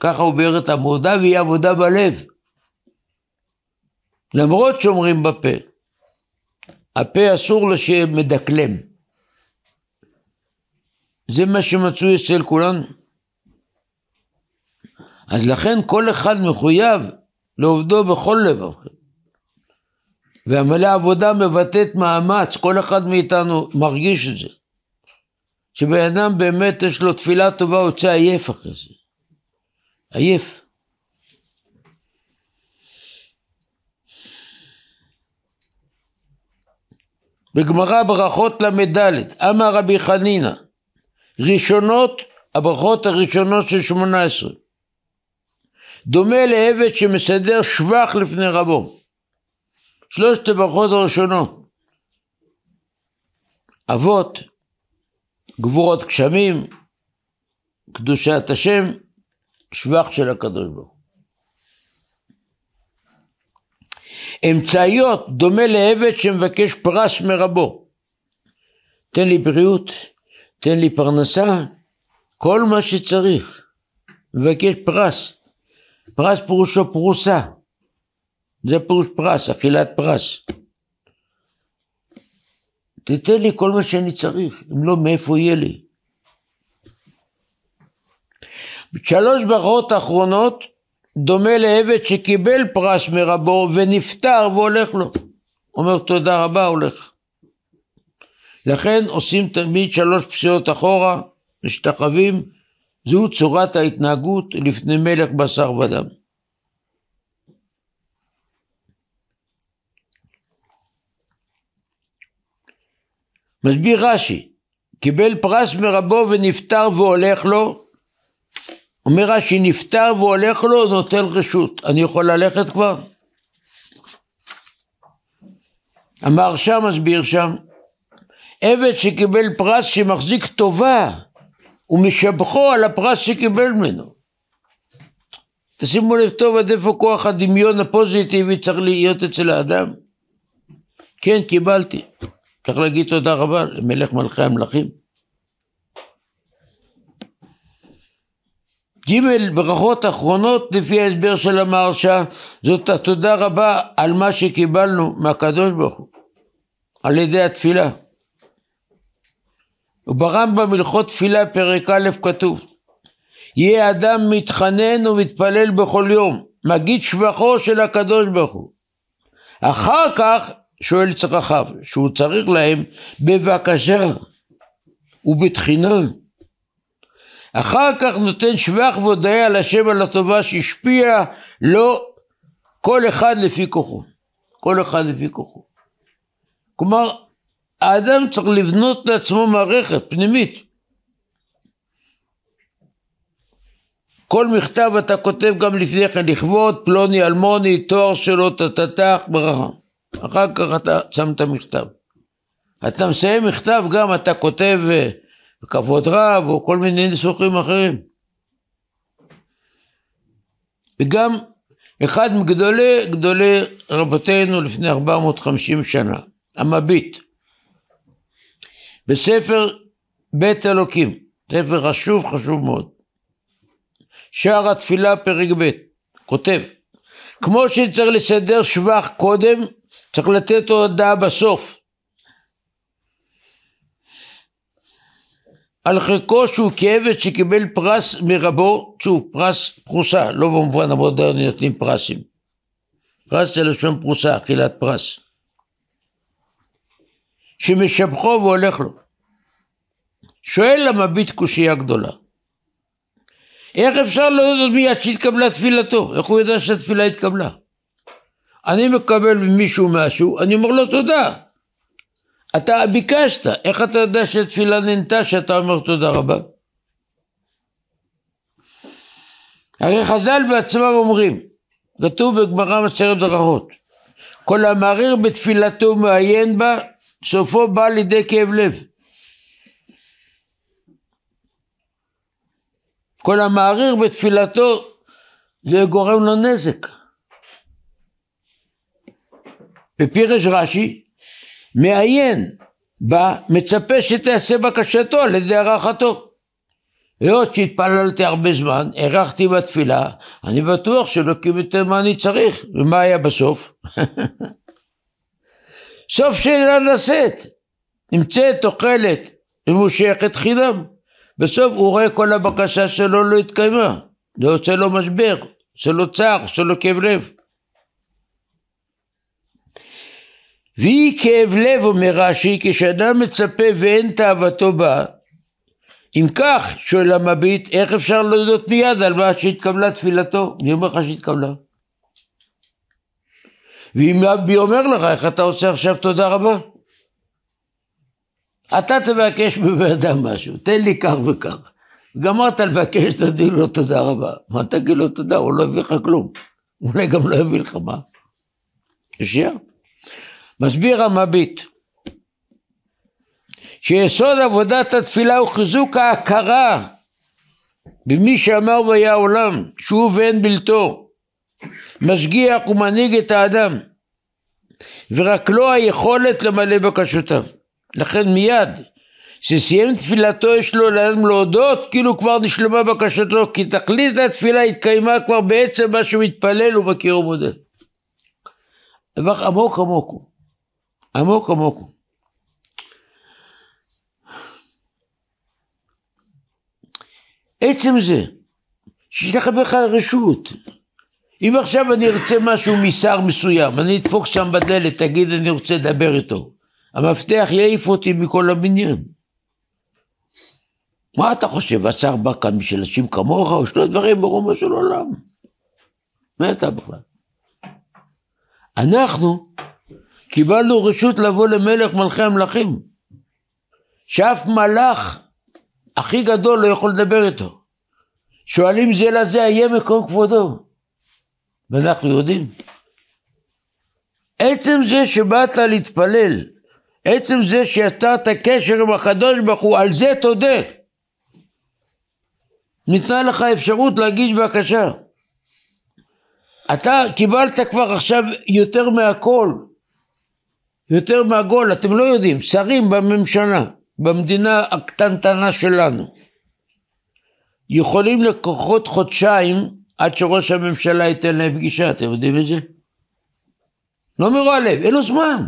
S1: ככה הוא ביאר את המורדה והיא עבודה בלב. למרות שאומרים בפה, הפה אסור לו שמדקלם. זה מה שמצוי אצל כולנו. אז לכן כל אחד מחויב לעובדו בכל לבבכם. והמילה עבודה מבטאת מאמץ, כל אחד מאיתנו מרגיש את זה. שבן אדם באמת יש לו תפילה טובה, הוא יוצא עייף אחרי זה. עייף. בגמרא ברכות ל"ד, אמר רבי חנינא, ראשונות, הברכות הראשונות של שמונה עשרה. דומה לעבד שמסדר שבח לפני רבו. שלושת הברכות הראשונות. אבות, גבורות גשמים, קדושת השם, שבח של הקדוש ברוך אמצעיות, דומה לעבד שמבקש פרס מרבו. תן לי בריאות, תן לי פרנסה, כל מה שצריך. מבקש פרס. פרס פירושו פרוסה. זה פירוש פרס, אכילת פרס. תתן לי כל מה שאני צריך, אם לא מאיפה יהיה לי. שלוש ברכות אחרונות דומה לעבד שקיבל פרס מרבו ונפטר והולך לו. אומר תודה רבה, הולך. לכן עושים תמיד שלוש פסיעות אחורה, משתחווים, זו צורת ההתנהגות לפני מלך בשר ודם. מסביר רש"י, קיבל פרס מרבו ונפטר והולך לו, אומר רש"י, נפטר והוא הולך לו, נוטל רשות. אני יכול ללכת כבר? אמר שם, מסביר שם, עבד שקיבל פרס שמחזיק טובה, ומשבחו על הפרס שקיבל ממנו. תשימו לב טוב עד איפה כוח הדמיון הפוזיטיבי צריך להיות אצל האדם. כן, קיבלתי. צריך להגיד תודה רבה למלך מלכי המלכים. ג' ברכות אחרונות לפי ההסבר של המהרש"א, זאת התודה רבה על מה שקיבלנו מהקדוש ברוך הוא, על ידי התפילה. וברמב"ם הלכות תפילה פרק א' כתוב יהיה אדם מתחנן ומתפלל בכל יום, מגיד שבחו של הקדוש ברוך הוא. אחר כך שואל צרכיו, שהוא צריך להם בבקשה ובתחינה. אחר כך נותן שבח והודיה על השם על הטובה שהשפיע לו לא כל אחד לפי כוחו. כל אחד לפי כוחו. כלומר, האדם צריך לבנות לעצמו מערכת פנימית. כל מכתב אתה כותב גם לפני כן, לכבוד פלוני אלמוני, תואר שלו, תתתח, ברכה. אחר כך אתה שם את המכתב. אתה מסיים מכתב גם, אתה כותב אה, כבוד רב, או כל מיני ניסוחים אחרים. וגם אחד מגדולי גדולי רבותינו לפני 450 שנה, המביט, בספר בית אלוקים, ספר חשוב חשוב מאוד, שער התפילה פרק ב', כותב, כמו שצריך לסדר שבח קודם, צריך לתת הודעה בסוף. על חלקו שהוא כעבד שקיבל פרס מרבו, שוב, פרס פרוסה, לא במובן המודרני נותנים פרסים. פרס זה לשון פרוסה, אכילת פרס. שמשבחו והולך לו. שואל המביט קושייה גדולה. איך אפשר להודות מיד שהתקבלה תפילתו? איך הוא יודע שהתפילה התקבלה? אני מקבל ממישהו משהו, אני אומר לו תודה. אתה ביקשת, איך אתה יודע שתפילה נהנתה שאתה אומר תודה רבה? הרי חז"ל בעצמם אומרים, כתוב בגמרא מסרב דרכות, כל המעריר בתפילתו מעיין בה, סופו בא לידי כאב לב. כל המעריר בתפילתו זה גורם לו נזק. בפירש רש"י, מעיין בה, מצפה שתעשה בקשתו על ידי הערכתו. היות שהתפללתי הרבה זמן, הארכתי בתפילה, אני בטוח שלא קיבלתי מה אני צריך, ומה היה בסוף? סוף שאלה נשאת, נמצאת תוחלת ממושכת חינם. בסוף הוא רואה כל הבקשה שלו לא התקיימה, זה עושה לו משבר, עושה לו צער, עושה לו כאב לב. והיא כאב לב, אומר רש"י, כשאדם מצפה ואין תאוותו בה. אם כך, שואל המביט, איך אפשר להודות מיד על מה שהתקבלה תפילתו? אני אומר לך שהתקבלה. ואם אבי אומר לך, איך אתה עושה עכשיו תודה רבה? אתה תבקש בבן משהו, תן לי כך וכך. גמרת לבקש, תגיד לו תודה רבה. מה תגיד לו תודה? הוא לא הביא לך כלום. אולי גם לא יביא לך מה. ישר. מסביר המביט שיסוד עבודת התפילה הוא חיזוק ההכרה במי שאמר והיה עולם שהוא ואין בלתו, משגיח ומנהיג את האדם, ורק לו לא היכולת למלא בקשותיו. לכן מיד שסיים תפילתו יש לו להם להודות כאילו כבר נשלמה בקשתו כי תכלית התפילה התקיימה כבר בעצם מה שהוא מתפלל ומכיר ומודה. עמוק עמוק הוא. עמוק עמוק. עצם זה שיש לך בכלל רשות. אם עכשיו אני ארצה משהו משר מסוים, אני אדפוק שם בדלת, תגיד אני רוצה לדבר איתו. המפתח יעיף אותי מכל הבניין. מה אתה חושב, השר בא כאן בשביל אנשים כמוך, או שני דברים ברומו של עולם? מה אתה בכלל? אנחנו קיבלנו רשות לבוא למלך מלכי המלכים, שאף מלאך הכי גדול לא יכול לדבר איתו. שואלים זה לזה, איה מקום כבודו. ואנחנו יודעים. עצם זה שבאת להתפלל, עצם זה שיצרת קשר עם הקדוש ברוך הוא, על זה תודה. ניתנה לך אפשרות להגיש בקשה. אתה קיבלת כבר עכשיו יותר מהכל. יותר מהגול, אתם לא יודעים, שרים בממשלה, במדינה הקטנטנה שלנו. יכולים לקוחות חודשיים עד שראש הממשלה ייתן להם פגישה, אתם יודעים את זה? לא מרוע לב, אין לו זמן.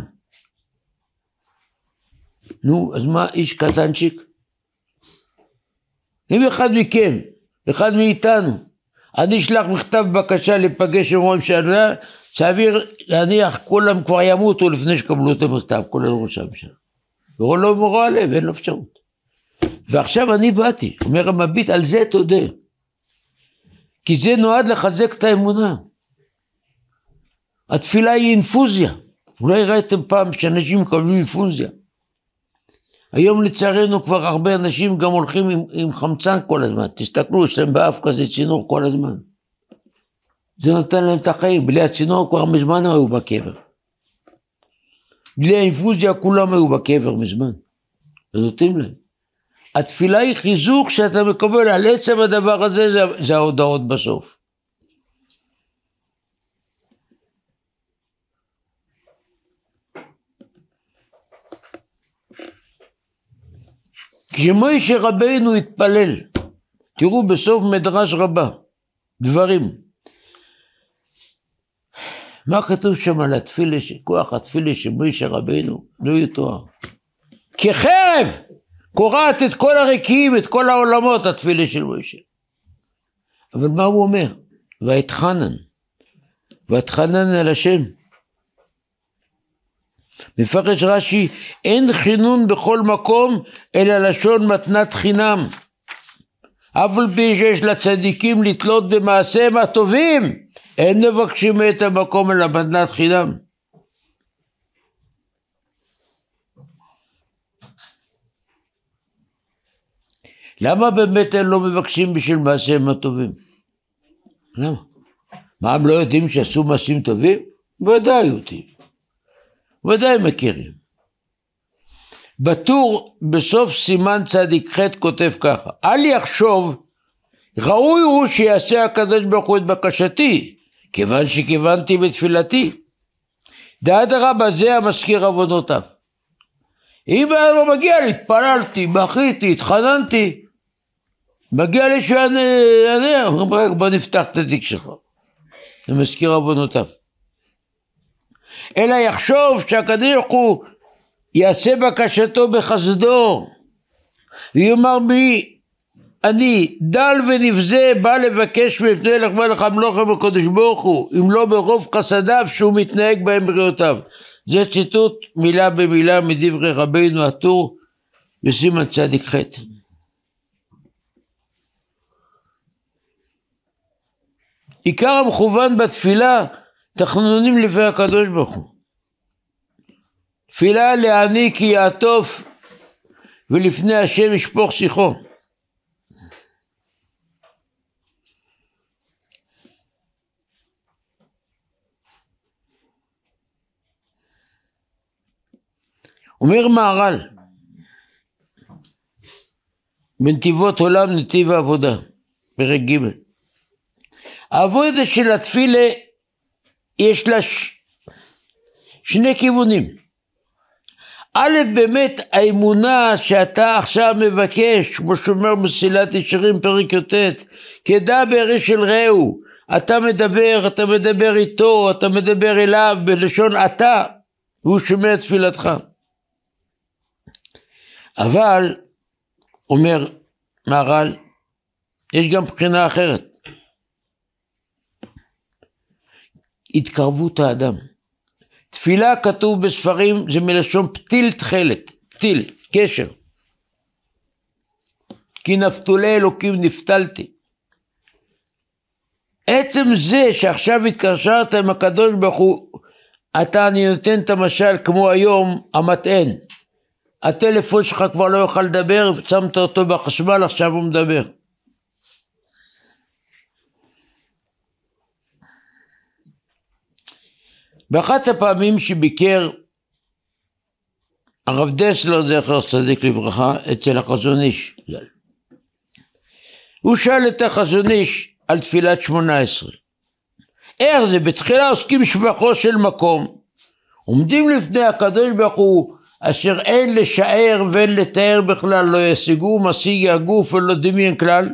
S1: נו, אז מה איש קטנצ'יק? אם אחד מכם, אחד מאיתנו, אני אשלח מכתב בקשה להיפגש עם ראש הממשלה, סביר להניח כולם כבר ימותו לפני שקבלו את המכתב, כולל ראש הממשלה. והוא לא מורה עליהם, אין לו אפשרות. ועכשיו אני באתי, אומר המביט, על זה תודה. כי זה נועד לחזק את האמונה. התפילה היא אינפוזיה. אולי ראיתם פעם שאנשים מקבלים אינפוזיה. היום לצערנו כבר הרבה אנשים גם הולכים עם, עם חמצן כל הזמן. תסתכלו, יש להם באף כזה צינור כל הזמן. זה נותן להם את החיים, בלי הצינור כבר מזמן היו בקבר. בלי האינפוזיה כולם היו בקבר מזמן. אז נותנים להם. התפילה היא חיזוק שאתה מקבל על עצם הדבר הזה, זה, זה ההודעות בסוף. כשמוישה רבנו התפלל, תראו בסוף מדרש רבה, דברים, מה כתוב שם על התפילה, כוח התפילה של מישה רבינו? לא יתואר. כחרב קורעת את כל הריקים, את כל העולמות, התפילה של מישה. אבל מה הוא אומר? ואתחנן, ואתחנן אל השם. מפרש רש"י, אין חינון בכל מקום, אלא לשון מתנת חינם. אף על פי שיש לצדיקים לתלות במעשיהם הטובים, אין מבקשים את המקום אלא מתנת חינם. למה באמת הם לא מבקשים בשביל מעשיהם הטובים? למה? מה, הם לא יודעים שעשו מעשים טובים? ודאי יודעים. ודאי מכירים. בטור, בסוף סימן צדיק ח' כותב ככה: אל יחשוב, ראוי הוא שיעשה הקדוש ברוך הוא את בקשתי, כיוון שכיוונתי בתפילתי. דעת דאדרבה, זה המזכיר עוונותיו. אם היה לו מגיע לי, התפללתי, בכיתי, התחננתי, מגיע לי שהוא יענה, אומרים רק בוא נפתח את התיק שלך. זה מזכיר עוונותיו. אלא יחשוב שהקדוש ברוך הוא יעשה בקשתו בחסדו, ויאמר בי אני דל ונבזה בא לבקש מפני לחמן לחמלוכם הקדוש ברוך הוא אם לא ברוב חסדיו שהוא מתנהג בהם בריאותיו זה ציטוט מילה במילה מדברי רבינו הטור בסימן צדיק צ"ח עיקר המכוון בתפילה תחנונים לפי הקדוש ברוך הוא תפילה לעני כי יעטוף ולפני השם ישפוך שיחו אומר מהר"ל, בנתיבות עולם נתיב העבודה, פרק ג' העבודה של התפילה יש לה ש... שני כיוונים. א', באמת האמונה שאתה עכשיו מבקש, כמו שאומר מסילת ישרים פרק י"ט, כדע איש של רעהו, אתה מדבר, אתה מדבר איתו, אתה מדבר אליו, בלשון אתה, והוא שומע תפילתך. אבל, אומר מהר"ל, יש גם בחינה אחרת. התקרבות האדם. תפילה כתוב בספרים זה מלשון פתיל תכלת, פתיל, קשר. כי נפתולי אלוקים נפתלתי. עצם זה שעכשיו התקשרת עם הקדוש ברוך הוא, אתה, אני נותן את המשל כמו היום, המטען. הטלפון שלך כבר לא יוכל לדבר, שמת אותו בחשמל, עכשיו הוא מדבר. באחת הפעמים שביקר הרב דסלר, זכר צדיק לברכה, אצל החזון איש, הוא שאל את החזון איש על תפילת שמונה עשרה. איך זה, בתחילה עוסקים שבחו של מקום, עומדים לפני הקדוש ברוך הוא אשר אין לשער ואין לתאר בכלל, לא ישיגו משיגי הגוף ולא דמיין כלל.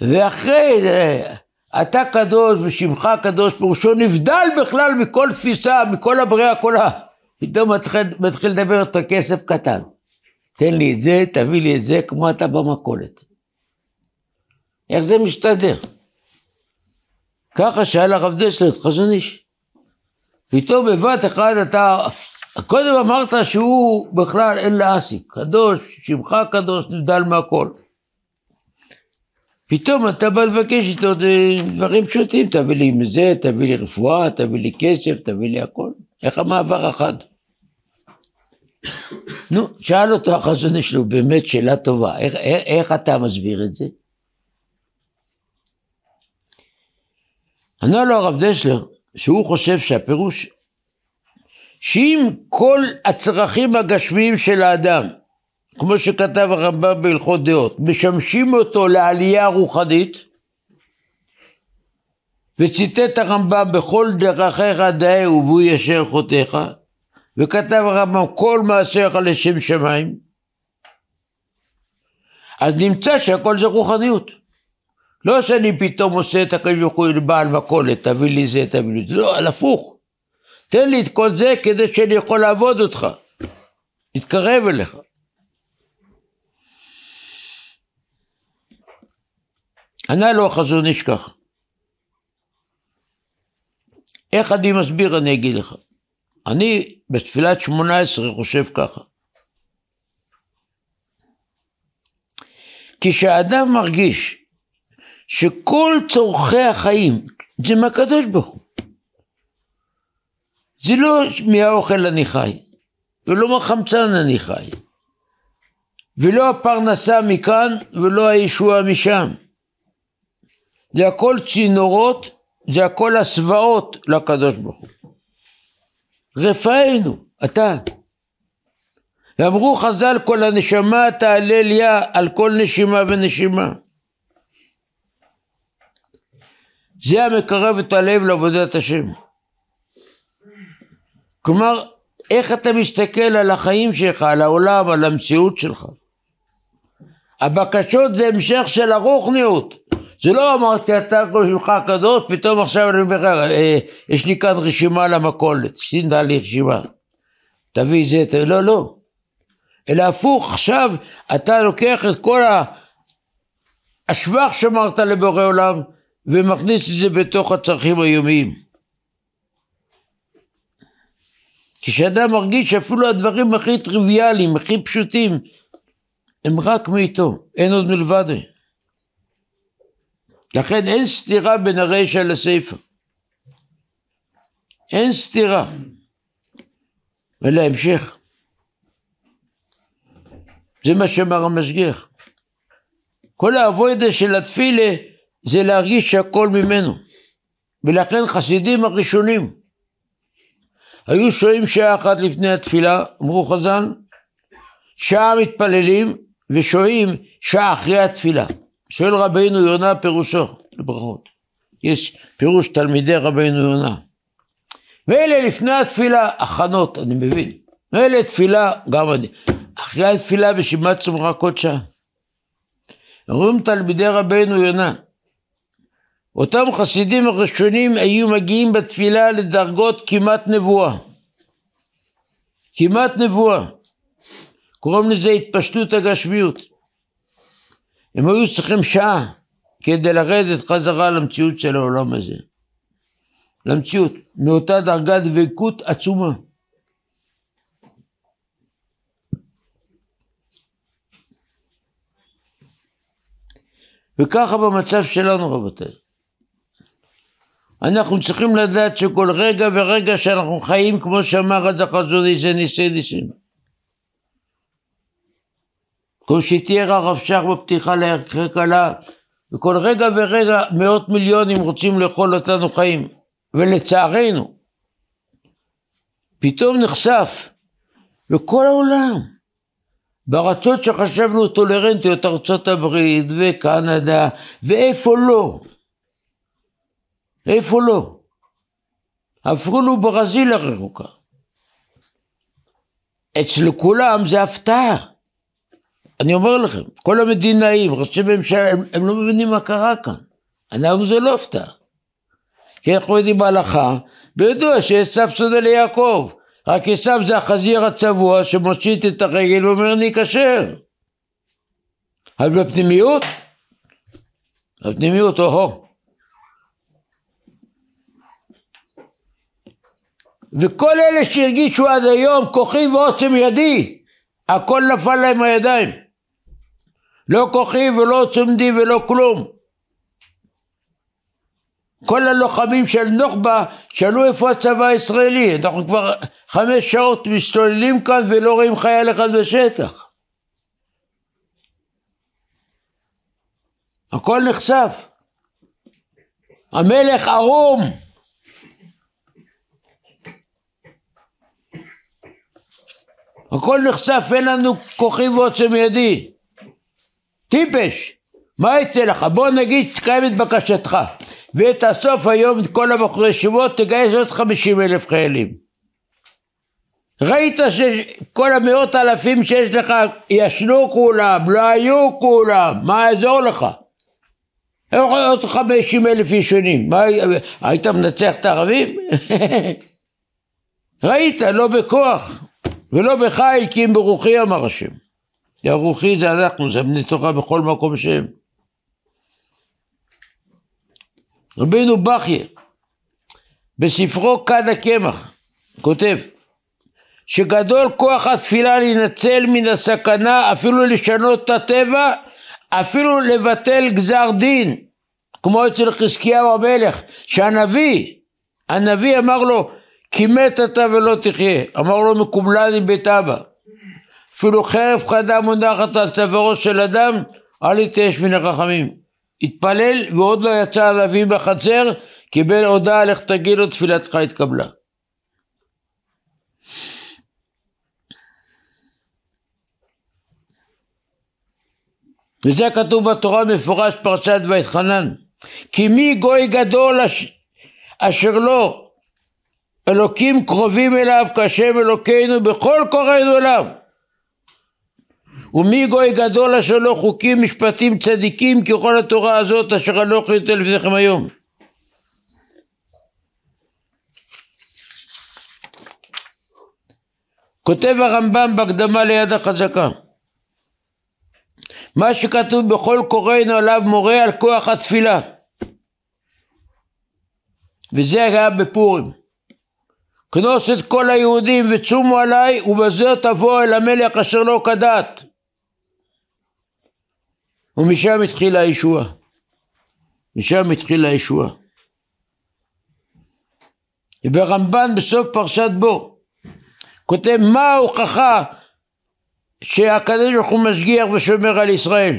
S1: ואחרי זה, אה, אתה קדוש ושמך קדוש, פירושו נבדל בכלל מכל תפיסה, מכל הבריאה כולה. פתאום מתחיל, מתחיל לדבר אותו כסף קטן. תן לי את זה, תביא לי את זה, כמו אתה במכולת. איך זה מסתדר? ככה שאל הרב דסלר את חזון איש. פתאום בבת אחד אתה, קודם אמרת שהוא בכלל אין לאסי, קדוש, שמך קדוש, נבדל מהכל. פתאום אתה בא לבקש איתו דברים פשוטים, תביא לי מזה, תביא לי רפואה, תביא לי כסף, תביא לי הכל. איך המעבר החד? נו, שאל אותו החזון שלו, באמת שאלה טובה, איך, איך, איך אתה מסביר את זה? ענה לו הרב דשלר, שהוא חושב שהפירוש, שאם כל הצרכים הגשמיים של האדם, כמו שכתב הרמב"ם בהלכות דעות, משמשים אותו לעלייה רוחנית, וציטט הרמב"ם בכל דרכיך דאי והוא ישר חוטאיך, וכתב הרמב"ם כל מעשיך לשם שמיים, אז נמצא שהכל זה רוחניות. לא שאני פתאום עושה את הקדוש ברוך הוא לבעל מכולת, תביא לי זה, תביא לי זה, לא, על הפוך. תן לי את כל זה כדי שאני יכול לעבוד אותך, להתקרב אליך. ענה לו החזון איש ככה. איך אני מסביר, אני אגיד לך. אני בתפילת שמונה עשרה חושב ככה. כשאדם מרגיש שכל צורכי החיים זה מהקדוש ברוך הוא. זה לא מהאוכל אני חי, ולא מהחמצן אני חי, ולא הפרנסה מכאן ולא הישועה משם. זה הכל צינורות, זה הכל הסוואות לקדוש ברוך הוא. רפאנו, אתה. ואמרו חז"ל, כל הנשמה תעלה ליה על כל נשימה ונשימה. זה המקרב את הלב לעבודת השם. כלומר, איך אתה מסתכל על החיים שלך, על העולם, על המציאות שלך. הבקשות זה המשך של הרוחניות. זה לא אמרתי אתה כל שמך הקדוש, פתאום עכשיו אני אומר לך, אה, יש לי כאן רשימה למכולת, שתדע לי רשימה. תביא זה, תביא, לא, לא. אלא הפוך, עכשיו אתה לוקח את כל השבח שאמרת לבורא עולם, ומכניס את זה בתוך הצרכים היומיים. כשאדם מרגיש שאפילו הדברים הכי טריוויאליים, הכי פשוטים, הם רק מאיתו, אין עוד מלבד. לכן אין סתירה בין הרישא לסיפא. אין סתירה. ולהמשך. זה מה שאמר המשגיח. כל האבוידה של התפילה זה להרגיש שהכל ממנו. ולכן חסידים הראשונים היו שוהים שעה אחת לפני התפילה, אמרו חז"ל, שעה מתפללים ושוהים שעה אחרי התפילה. שואל רבינו יונה פירושו לברכות. יש פירוש תלמידי רבינו יונה. ואלה לפני התפילה, הכנות, אני מבין. ואלה תפילה, גם אני. אחרי התפילה בשימת צומרה קודשה. אומרים תלמידי רבינו יונה, אותם חסידים הראשונים היו מגיעים בתפילה לדרגות כמעט נבואה. כמעט נבואה. קוראים לזה התפשטות הגשמיות. הם היו צריכים שעה כדי לרדת חזרה למציאות של העולם הזה. למציאות, מאותה דרגה דבקות עצומה. וככה במצב שלנו רבותיי. אנחנו צריכים לדעת שכל רגע ורגע שאנחנו חיים, כמו שאמר אז החזוני, זה ניסי ניסים. כמו שתיאר הרב שך בפתיחה לערכי קלה, וכל רגע ורגע מאות מיליונים רוצים לאכול אותנו חיים, ולצערנו, פתאום נחשף לכל העולם. בארצות שחשבנו טולרנטיות, ארצות הברית וקנדה, ואיפה לא. איפה לא? אפילו ברזיל הרחוקה. אצל כולם זה הפתעה. אני אומר לכם, כל המדינאים, ראשי ממשלה, הם, הם לא מבינים מה קרה כאן. אנחנו זה לא הפתעה. כי אנחנו יודעים בהלכה, וידוע שעשו שונא ליעקב. רק עשו זה החזיר הצבוע שמושיט את הרגל ואומר אני כשר. אבל בפנימיות, בפנימיות, או-הו, Oh -oh. וכל אלה שהרגישו עד היום כוחי ועוצם ידי, הכל נפל להם מהידיים. לא כוחי ולא עוצם ידי ולא כלום. כל הלוחמים של נוח'בה שאלו איפה הצבא הישראלי, אנחנו כבר חמש שעות משתוללים כאן ולא רואים חייל אחד בשטח. הכל נחשף. המלך ערום. הכל נחשף, אין לנו כוחי ועוצם ידי. טיפש, מה יצא לך? בוא נגיד שתקיים את בקשתך, ותאסוף היום את כל הבחורי ישיבות, תגייס עוד חמישים אלף חיילים. ראית שכל המאות אלפים שיש לך ישנו כולם, לא היו כולם, מה יעזור לך? איך יכול להיות 50 אלף ישנים? מה, היית מנצח את הערבים? ראית, לא בכוח. ולא בחי כי אם ברוחי אמר השם. כי הרוחי זה אנחנו, זה בני תורה בכל מקום שהם. רבינו בכיה, בספרו כד הקמח, כותב שגדול כוח התפילה להינצל מן הסכנה, אפילו לשנות את הטבע, אפילו לבטל גזר דין, כמו אצל חזקיהו המלך, שהנביא, הנביא אמר לו, כי מת אתה ולא תחיה. אמר לו מקובלה לי בית אבא. אפילו חרב חדה מונחת על צווארו של אדם, אל יתייאש מן החכמים. התפלל ועוד לא יצא על אבי בחצר, קיבל הודעה לך תגיד לו תפילתך התקבלה. וזה כתוב בתורה מפורש פרשת ויתחנן. כי מי גוי גדול אש... אשר לו אלוקים קרובים אליו כשם אלוקינו בכל קוראינו אליו. ומי גוי גדול אשר לא חוקים משפטים צדיקים ככל התורה הזאת אשר אנוכי נותן לפניכם היום. כותב הרמב"ם בהקדמה ליד החזקה מה שכתוב בכל קוראינו עליו מורה על כוח התפילה וזה היה בפורים כנוס את כל היהודים וצומו עליי ובזה תבוא אל המלך אשר לא כדת. ומשם התחילה הישועה. משם התחילה הישועה. ורמב"ן בסוף פרשת בו כותב מה ההוכחה שהקדוש ברוך הוא משגיח ושומר על ישראל.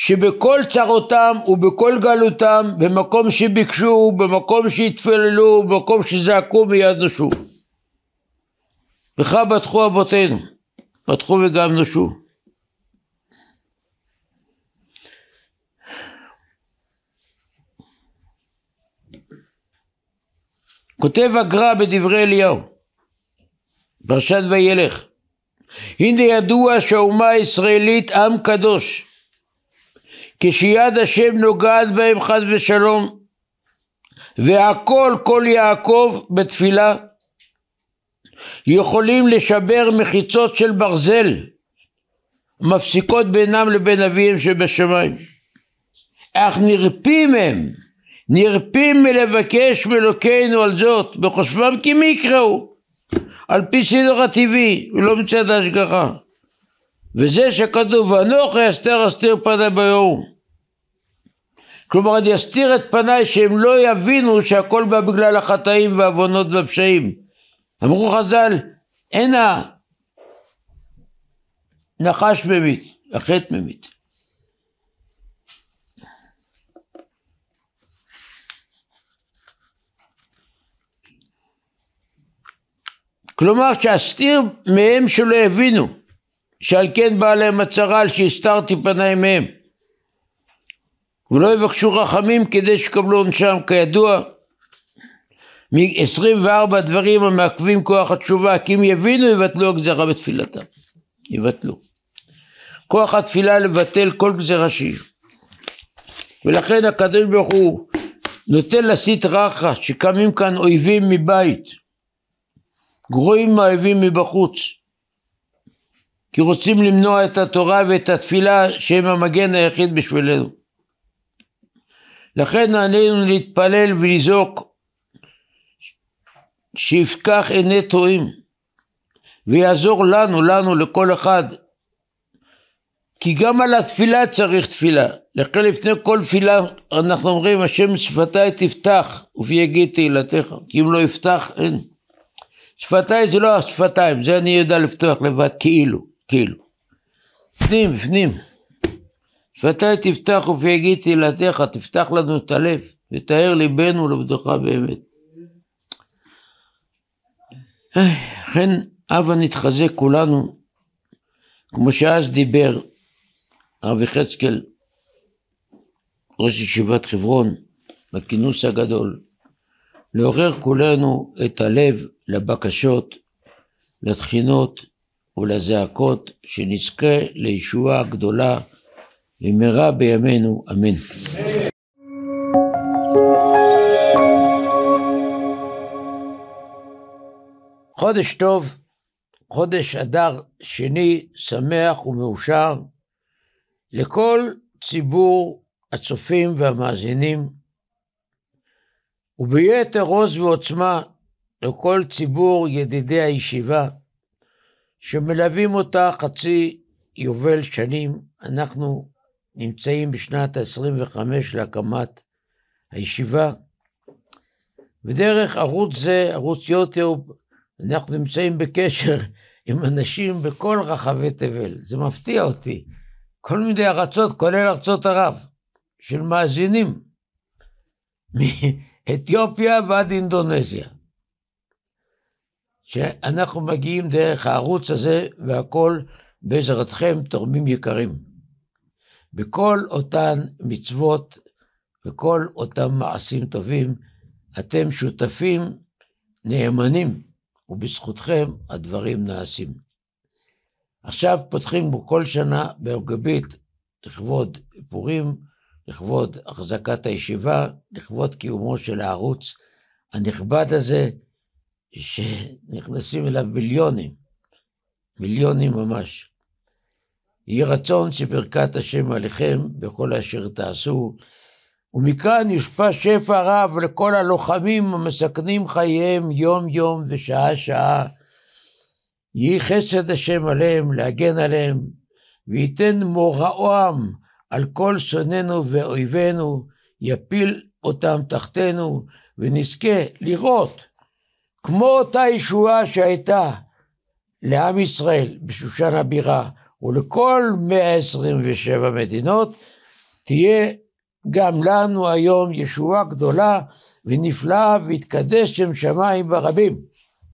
S1: שבכל צרותם ובכל גלותם, במקום שביקשו, במקום שהתפללו, במקום שזעקו מיד נושו. לך בטחו אבותינו, בטחו וגם נושו. כותב הגר"א בדברי אליהו, פרשת וילך, הנה ידוע שהאומה הישראלית עם קדוש, כשיד השם נוגעת בהם חס ושלום, והכל כל יעקב בתפילה, יכולים לשבר מחיצות של ברזל, מפסיקות בינם לבין אביהם שבשמיים. אך נרפים הם, נרפים מלבקש מלוקינו על זאת, בחושבם כי מי יקראו? על פי סדר הטבעי, ולא מצד ההשגחה. וזה שכתוב ואנוכי אסתר אסתיר פני ביום. כלומר אני אסתיר את פניי שהם לא יבינו שהכל בא בגלל החטאים והעוונות והפשעים. אמרו חז"ל אין הנחש ממית, החטא ממית. כלומר שאסתיר מהם שלא הבינו. שעל כן באה להם הצרה על שהסתרתי פניי מהם. ולא יבקשו רחמים כדי שיקבלו עונשם. כידוע, מ-24 דברים המעכבים כוח התשובה, כי אם יבינו יבטלו הגזרה בתפילתם. יבטלו. כוח התפילה לבטל כל גזרה שהיא. ולכן הקדוש ברוך הוא נותן להסית רחש שקמים כאן אויבים מבית, גרועים מהאויבים מבחוץ. כי רוצים למנוע את התורה ואת התפילה שהם המגן היחיד בשבילנו. לכן עלינו להתפלל ולזעוק שיפקח עיני טועים ויעזור לנו, לנו, לכל אחד. כי גם על התפילה צריך תפילה. לכן לפני כל תפילה אנחנו אומרים, השם שפתי תפתח ופייגי תהילתך, כי אם לא יפתח אין. שפתיים זה לא השפתיים, זה אני יודע לפתוח לבד, כאילו. כאילו. פנים, פנים. שפתי תפתח ופי תהילתך, תפתח לנו את הלב, ותאר ליבנו לעבדך באמת. לכן הבה נתחזק כולנו, כמו שאז דיבר הרב יחזקאל, ראש ישיבת חברון, בכינוס הגדול, לעורר כולנו את הלב לבקשות, לתחינות, ולזעקות, שנזכה לישועה הגדולה במהרה בימינו, אמן. חודש טוב, חודש אדר שני, שמח ומאושר לכל ציבור הצופים והמאזינים, וביתר עוז ועוצמה לכל ציבור ידידי הישיבה. שמלווים אותה חצי יובל שנים. אנחנו נמצאים בשנת ה-25 להקמת הישיבה, ודרך ערוץ זה, ערוץ יוטיוב, אנחנו נמצאים בקשר עם אנשים בכל רחבי תבל. זה מפתיע אותי. כל מיני ארצות, כולל ארצות ערב, של מאזינים, מאתיופיה ועד אינדונזיה. שאנחנו מגיעים דרך הערוץ הזה, והכל בעזרתכם תורמים יקרים. בכל אותן מצוות וכל אותם מעשים טובים, אתם שותפים נאמנים, ובזכותכם הדברים נעשים. עכשיו פותחים כל שנה ביום לכבוד פורים, לכבוד החזקת הישיבה, לכבוד קיומו של הערוץ הנכבד הזה, שנכנסים אליו מיליונים, מיליונים ממש. יהי רצון שברכת השם עליכם בכל אשר תעשו, ומכאן יושפע שפע רב לכל הלוחמים המסכנים חייהם יום-יום ושעה-שעה. יהי חסד השם עליהם, להגן עליהם, וייתן מוראועם על כל שונאינו ואויבינו, יפיל אותם תחתינו, ונזכה לראות כמו אותה ישועה שהייתה לעם ישראל בשושן הבירה ולכל 127 מדינות, תהיה גם לנו היום ישועה גדולה ונפלאה ויתקדש שם שמיים ברבים.